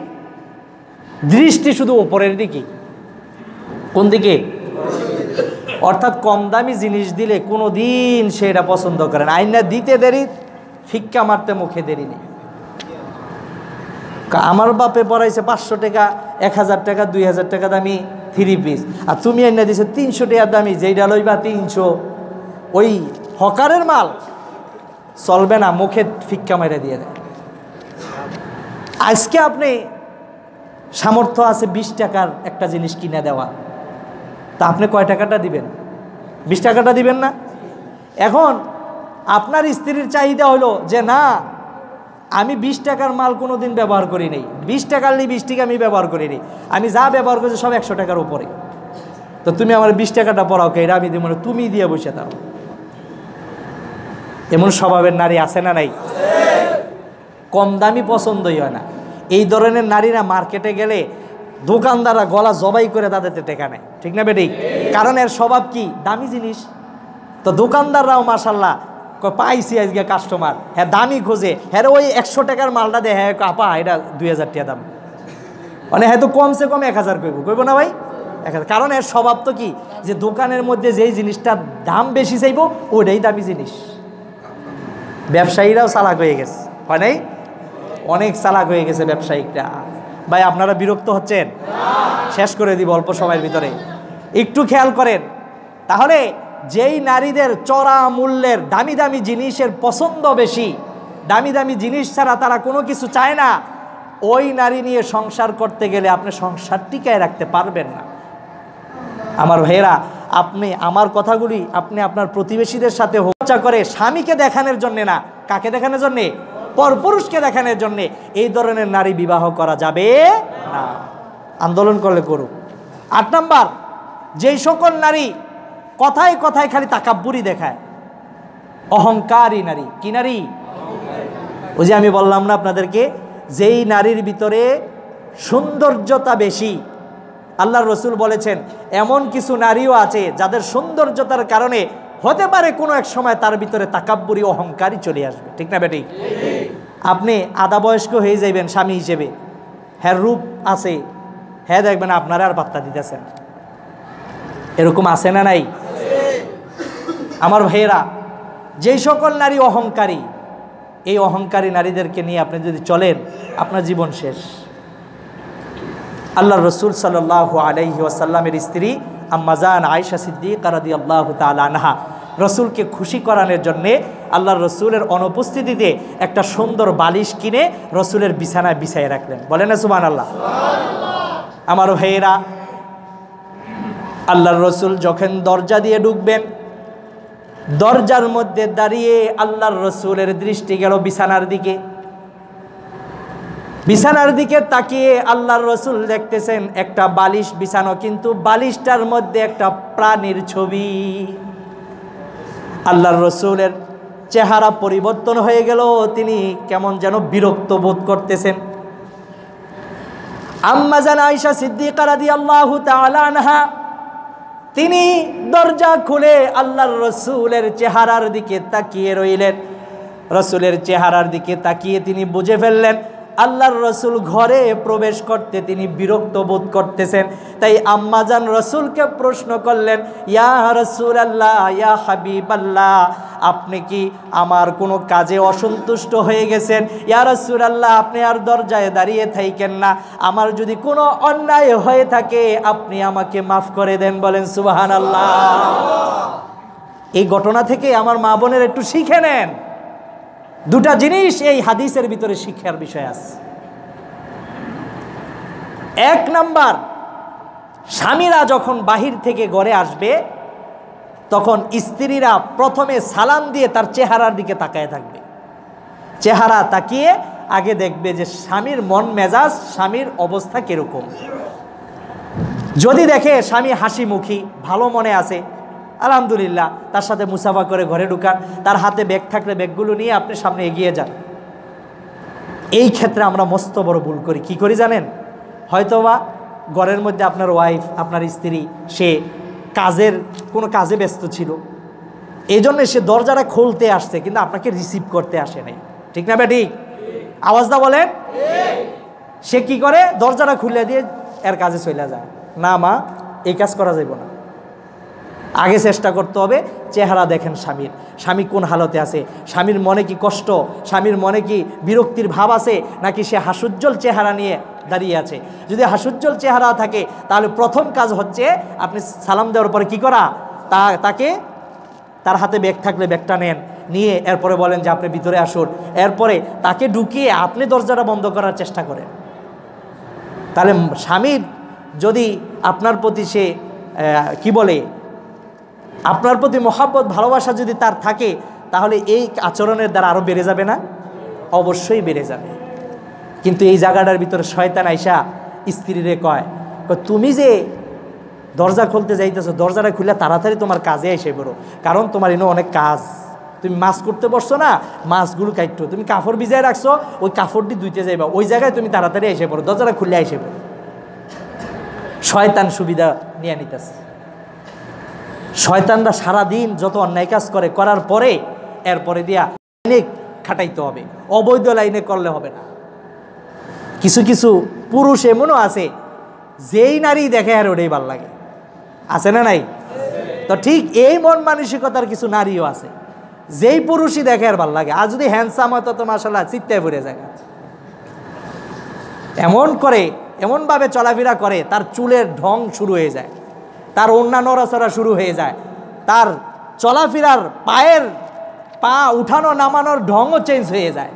দৃষ্টি শুধু ওপরের দিকে কোন দিকে অর্থাৎ কম দামি জিনিস দিলে কোনো দিন সেটা পছন্দ করেন আইনা দিতে দেরি ফিক্কা মারতে মুখে দেরি নেই আমার বাপে পড়াইছে পাঁচশো টাকা এক হাজার টাকা দুই হাজার টাকা দামি থ্রি পিস আর তুমি আইনা দিছে তিনশো টাকা দামি যেইটা লইবা তিনশো ওই হকারের মাল চলবে না মুখে ফিক্কা মেরে দিয়ে দেয় আজকে আপনি সামর্থ্য আছে বিশ টাকার একটা জিনিস কিনে দেওয়া তা আপনি কয় টাকাটা দিবেন বিশ টাকাটা দিবেন না এখন আপনার স্ত্রীর চাহিদা হলো যে না আমি বিশ টাকার মাল কোনো দিন ব্যবহার করি নেই বিশ টাকার নিয়ে বিশটিকে আমি ব্যবহার করি নি আমি যা ব্যবহার করেছি সব একশো টাকার উপরে তো তুমি আমার বিশ টাকাটা পড়াও কে এরা আমি দিই মানে তুমি দিয়ে বসে দাও এমন স্বভাবের নারী আছে না নাই কম দামি পছন্দই হয় না এই ধরনের নারীরা মার্কেটে গেলে দোকানদাররা গলা জবাই করে তাদেরকে টেকা নেয় ঠিক না বেটি কারণ এর স্বভাব কি দামি জিনিস তো দোকানদাররাও মাসাল্লাহ পাইছি আজকে কাস্টমার হ্যাঁ দামি খোঁজে হ্যাঁ ওই একশো টাকার মালটা দেয় হ্যাঁ আপা এটা দুই হাজার টাকা দাম মানে হ্যাঁ তো কমসে কম এক হাজার করবো করবো না ভাই এক হাজার কারণ এর স্বভাব তো কি যে দোকানের মধ্যে যেই জিনিসটার দাম বেশি চাইবো ওটাই দামি জিনিস ব্যবসায়ীরাও চালাক হয়ে গেছে হয় নাই অনেক চালাক হয়ে গেছে ব্যবসায়িকটা ভাই আপনারা বিরক্ত হচ্ছেন শেষ করে দিব অল্প সময়ের ভিতরে একটু খেয়াল করেন তাহলে যেই নারীদের চড়া মূল্যের দামি দামি জিনিসের পছন্দ বেশি দামি দামি জিনিস ছাড়া তারা কোনো কিছু চায় না ওই নারী নিয়ে সংসার করতে গেলে আপনি সংসার টিকায় রাখতে পারবেন না আমার ভাইয়েরা আপনি আমার কথাগুলি আপনি আপনার প্রতিবেশীদের সাথে হচ্ছা করে স্বামীকে দেখানোর জন্যে না কাকে দেখানোর জন্যে পরপুরুষকে দেখানোর জন্য এই ধরনের নারী বিবাহ করা যাবে না আন্দোলন করলে করুক আট নাম্বার যেই সকল নারী কথায় কথায় খালি তাকাব্বুরি দেখায় অহংকারী নারী কি নারী ওই যে আমি বললাম না আপনাদেরকে যেই নারীর ভিতরে সৌন্দর্যতা বেশি আল্লাহ রসুল বলেছেন এমন কিছু নারীও আছে যাদের সৌন্দর্যতার কারণে হতে পারে কোনো এক সময় তার ভিতরে তাকাব্বরি অহংকারই চলে আসবে ঠিক না বেটি আপনি আদা বয়স্ক হয়ে যাইবেন স্বামী হিসেবে হ্যাঁ রূপ আছে হ্যাঁ দেখবেন আপনারা আর বার্তা দিতেছেন এরকম আছে না নাই আমার ভাইয়েরা যেই সকল নারী অহংকারী এই অহংকারী নারীদেরকে নিয়ে আপনি যদি চলেন আপনার জীবন শেষ আল্লাহ রসুল সাল্লাহ আলাইহি ওয়াসাল্লামের স্ত্রী আম্মাজান আয়সা সিদ্দিক আরাদি আল্লাহ তালানহা রসুলকে খুশি করানোর জন্যে আল্লাহ রসুলের অনুপস্থিতিতে একটা সুন্দর বালিশ কিনে রসুলের বিছানায় বিছাই রাখলেন বলেন না সুমান আল্লাহ আমার ভাইয়েরা আল্লাহর রসুল যখন দরজা দিয়ে ঢুকবেন দরজার মধ্যে দাঁড়িয়ে আল্লাহর রসুলের দৃষ্টি গেল বিছানার দিকে বিছানার দিকে তাকিয়ে আল্লাহর রসুল দেখতেছেন একটা বালিশ বিছানো কিন্তু বালিশটার মধ্যে একটা প্রাণীর ছবি আল্লাহর রসুলের চেহারা পরিবর্তন হয়ে গেল তিনি কেমন যেন বিরক্ত বোধ করতেছেন আম্মাজান আয়সা সিদ্দিকারাদি আল্লাহ তালানহা তিনি দরজা খুলে আল্লাহর রসুলের চেহারার দিকে তাকিয়ে রইলেন রসুলের চেহারার দিকে তাকিয়ে তিনি বুঝে ফেললেন আল্লাহর রসুল ঘরে প্রবেশ করতে তিনি বিরক্ত বোধ করতেছেন তাই আম্মাজান রসুলকে প্রশ্ন করলেন ইয়া রসুল আল্লাহ ইয়া হাবিব আল্লাহ আপনি কি আমার কোনো কাজে অসন্তুষ্ট হয়ে গেছেন ইয়া রসুল আল্লাহ আপনি আর দরজায় দাঁড়িয়ে থাইকেন না আমার যদি কোনো অন্যায় হয়ে থাকে আপনি আমাকে মাফ করে দেন বলেন সুবাহান আল্লাহ এই ঘটনা থেকে আমার মা বোনের একটু শিখে নেন দুটা জিনিস এই হাদিসের ভিতরে শিক্ষার বিষয় আছে এক নাম্বার স্বামীরা যখন বাহির থেকে ঘরে আসবে তখন স্ত্রীরা প্রথমে সালাম দিয়ে তার চেহারার দিকে তাকায় থাকবে চেহারা তাকিয়ে আগে দেখবে যে স্বামীর মন মেজাজ স্বামীর অবস্থা কীরকম যদি দেখে স্বামী হাসিমুখী ভালো মনে আছে আলহামদুলিল্লাহ তার সাথে মুসাফা করে ঘরে ঢুকান তার হাতে ব্যাগ থাকলে ব্যাগগুলো নিয়ে আপনি সামনে এগিয়ে যান এই ক্ষেত্রে আমরা মস্ত বড় ভুল করি কি করি জানেন হয়তোবা ঘরের মধ্যে আপনার ওয়াইফ আপনার স্ত্রী সে কাজের কোনো কাজে ব্যস্ত ছিল এই জন্যে সে দরজাটা খুলতে আসছে কিন্তু আপনাকে রিসিভ করতে আসে নাই ঠিক না ব্যাটি আওয়াজদা বলেন সে কি করে দরজাটা খুলে দিয়ে এর কাজে চলে যায় না মা এই কাজ করা যাইব না আগে চেষ্টা করতে হবে চেহারা দেখেন স্বামীর স্বামী কোন হালতে আছে স্বামীর মনে কি কষ্ট স্বামীর মনে কি বিরক্তির ভাব আছে নাকি সে হাসুজ্জ্বল চেহারা নিয়ে দাঁড়িয়ে আছে যদি হাসুজ্জ্বল চেহারা থাকে তাহলে প্রথম কাজ হচ্ছে আপনি সালাম দেওয়ার পরে কি করা তা তাকে তার হাতে ব্যাগ থাকলে ব্যাগটা নেন নিয়ে এরপরে বলেন যে আপনি ভিতরে আসুন এরপরে তাকে ঢুকিয়ে আপনি দরজাটা বন্ধ করার চেষ্টা করেন তাহলে স্বামীর যদি আপনার প্রতি সে কি বলে আপনার প্রতি মহাব্বত ভালোবাসা যদি তার থাকে তাহলে এই আচরণের দ্বারা আরও বেড়ে যাবে না অবশ্যই বেড়ে যাবে কিন্তু এই জায়গাটার ভিতরে শয়তান আইসা স্ত্রীরে কয় তুমি যে দরজা খুলতে যাইতেছো দরজাটা খুললে তাড়াতাড়ি তোমার কাজে এসে পড়ো কারণ তোমার এনে অনেক কাজ তুমি মাছ করতে বসছো না মাছগুলো কাটতো তুমি কাপড় ভিজায় রাখছো ওই কাপড়টি দুইতে যাইবা ওই জায়গায় তুমি তাড়াতাড়ি এসে পড়ো দরজাটা খুললে এসে পড়ো শয়তান সুবিধা নিয়ে নিতেছে শয়তানরা সারা দিন যত অন্যায় কাজ করে করার পরে এরপরে দিয়া লাইনে খাটাইতে হবে অবৈধ লাইনে করলে হবে না কিছু কিছু পুরুষ এমনও আছে যেই নারী দেখে আর ওটাই ভাল লাগে আছে না নাই তো ঠিক এই মন মানসিকতার কিছু নারীও আছে যেই পুরুষই দেখে আর ভাল লাগে আর যদি হ্যান্ডসাম হয় তো মাসাল্লাহ চিত্তায় ভরে যায় এমন করে এমনভাবে চলাফেরা করে তার চুলের ঢং শুরু হয়ে যায় তার অন্যা নড়াচড়া শুরু হয়ে যায় তার চলাফেরার পায়ের পা উঠানো নামানোর ঢঙও চেঞ্জ হয়ে যায়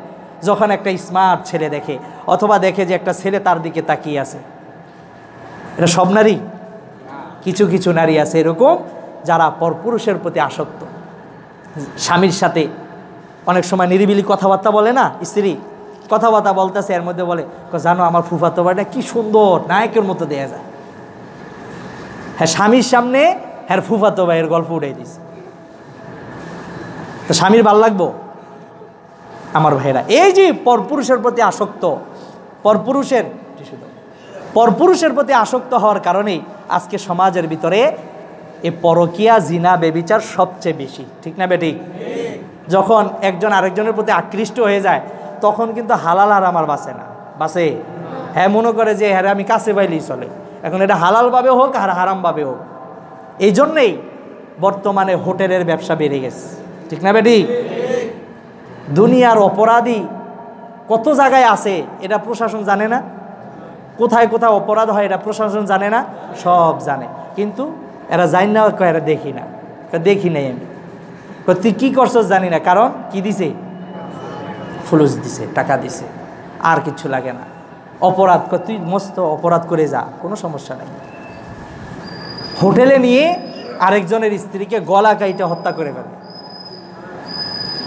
যখন একটা স্মার্ট ছেলে দেখে অথবা দেখে যে একটা ছেলে তার দিকে তাকিয়ে আছে এটা সব নারী কিছু কিছু নারী আছে এরকম যারা পরপুরুষের প্রতি আসক্ত স্বামীর সাথে অনেক সময় নিরিবিলি কথাবার্তা বলে না স্ত্রী কথাবার্তা বলতেছে এর মধ্যে বলে জানো আমার ফুফাতো বাড়িটা কী সুন্দর নায়কের মতো দেয়া যায় হ্যাঁ স্বামীর সামনে হ্যাঁ ফুফাতো ভাইয়ের গল্প উঠাই দিয়েছে স্বামীর ভাল লাগবো আমার ভাইয়েরা এই যে পরপুরুষের প্রতি আসক্ত পরপুরুষের পরপুরুষের প্রতি আসক্ত হওয়ার কারণেই আজকে সমাজের ভিতরে এ পরকিয়া জিনা বেবিচার সবচেয়ে বেশি ঠিক না বেটি যখন একজন আরেকজনের প্রতি আকৃষ্ট হয়ে যায় তখন কিন্তু হালাল আর আমার বাসে না বাসে হ্যাঁ মনে করে যে হ্যাঁ আমি কাছে পাইলেই চলে এখন এটা হালালভাবে হোক আর হারামভাবে হোক এই জন্যেই বর্তমানে হোটেলের ব্যবসা বেড়ে গেছে ঠিক না বেটি দুনিয়ার অপরাধী কত জায়গায় আছে এটা প্রশাসন জানে না কোথায় কোথায় অপরাধ হয় এটা প্রশাসন জানে না সব জানে কিন্তু এরা জানি না এরা দেখি না দেখি নাই আমি তুই কী করছো জানি না কারণ কি দিছে ফুলুস দিছে টাকা দিছে আর কিছু লাগে না অপরাধ কর তুই মস্ত অপরাধ করে যা কোনো সমস্যা নেই হোটেলে নিয়ে আরেকজনের স্ত্রীকে গলা কাইটে হত্যা করে ফেলে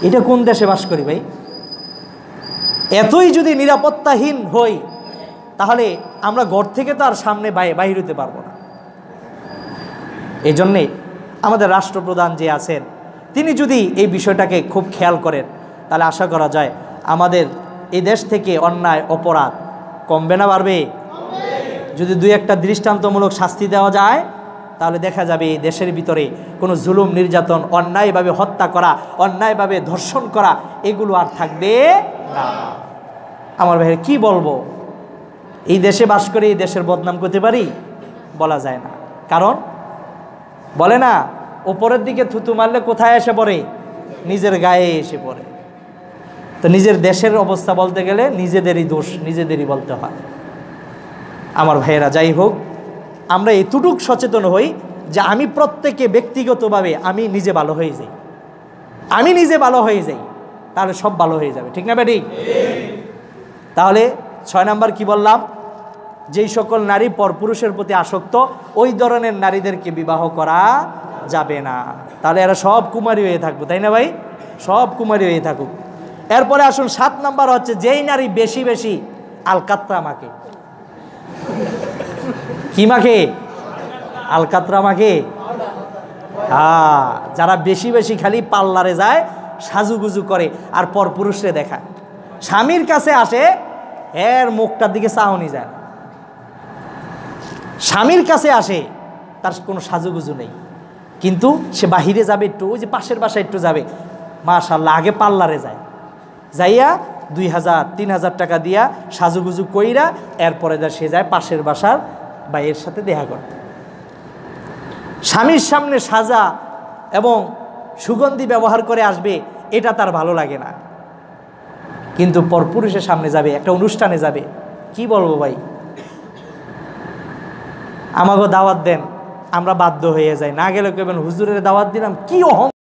এটা কোন দেশে বাস করি ভাই এতই যদি নিরাপত্তাহীন হই তাহলে আমরা ঘর থেকে তো আর সামনে বাহির হতে পারবো না এই জন্যে আমাদের রাষ্ট্রপ্রধান যে আছেন তিনি যদি এই বিষয়টাকে খুব খেয়াল করেন তাহলে আশা করা যায় আমাদের এই দেশ থেকে অন্যায় অপরাধ কমবে না বাড়বে যদি দুই একটা দৃষ্টান্তমূলক শাস্তি দেওয়া যায় তাহলে দেখা যাবে দেশের ভিতরে কোনো জুলুম নির্যাতন অন্যায়ভাবে হত্যা করা অন্যায়ভাবে ধর্ষণ করা এগুলো আর থাকবে না আমার ভাইয়ের কি বলবো এই দেশে বাস করে এই দেশের বদনাম করতে পারি বলা যায় না কারণ বলে না ওপরের দিকে থুতু মারলে কোথায় এসে পড়ে নিজের গায়ে এসে পড়ে তো নিজের দেশের অবস্থা বলতে গেলে নিজেদেরই দোষ নিজেদেরই বলতে হয় আমার ভাইয়েরা যাই হোক আমরা এতটুক সচেতন হই যে আমি প্রত্যেকে ব্যক্তিগতভাবে আমি নিজে ভালো হয়ে যাই আমি নিজে ভালো হয়ে যাই তাহলে সব ভালো হয়ে যাবে ঠিক না ব্যাটি তাহলে ছয় নাম্বার কি বললাম যেই সকল নারী পরপুরুষের প্রতি আসক্ত ওই ধরনের নারীদেরকে বিবাহ করা যাবে না তাহলে এরা সব কুমারী হয়ে থাকবো তাই না ভাই সব কুমারী হয়ে থাকুক এরপরে আসুন সাত নাম্বার হচ্ছে যেই নারী বেশি বেশি আলকাত্রা মাকে কি মাকে আলকাত্রা মাকে হ্যাঁ যারা বেশি বেশি খালি পাল্লারে যায় সাজুগুজু করে আর পরপুরুষরে দেখা স্বামীর কাছে আসে এর মুখটার দিকে চাহনি যায় স্বামীর কাছে আসে তার কোনো সাজুগুজু নেই কিন্তু সে বাহিরে যাবে একটু ওই যে পাশের বাসায় একটু যাবে মাশাল্লাহ আগে পাল্লারে যায় যাইয়া দুই হাজার তিন হাজার টাকা দিয়া সাজুগুজু কইরা এরপরে যা সে যায় পাশের বাসার এর সাথে দেখা করতে স্বামীর সামনে সাজা এবং সুগন্ধি ব্যবহার করে আসবে এটা তার ভালো লাগে না কিন্তু পরপুরুষের সামনে যাবে একটা অনুষ্ঠানে যাবে কি বলবো ভাই আমাকে দাওয়াত দেন আমরা বাধ্য হয়ে যাই না গেলে কেবেন হুজুরের দাওয়াত দিলাম কি অহং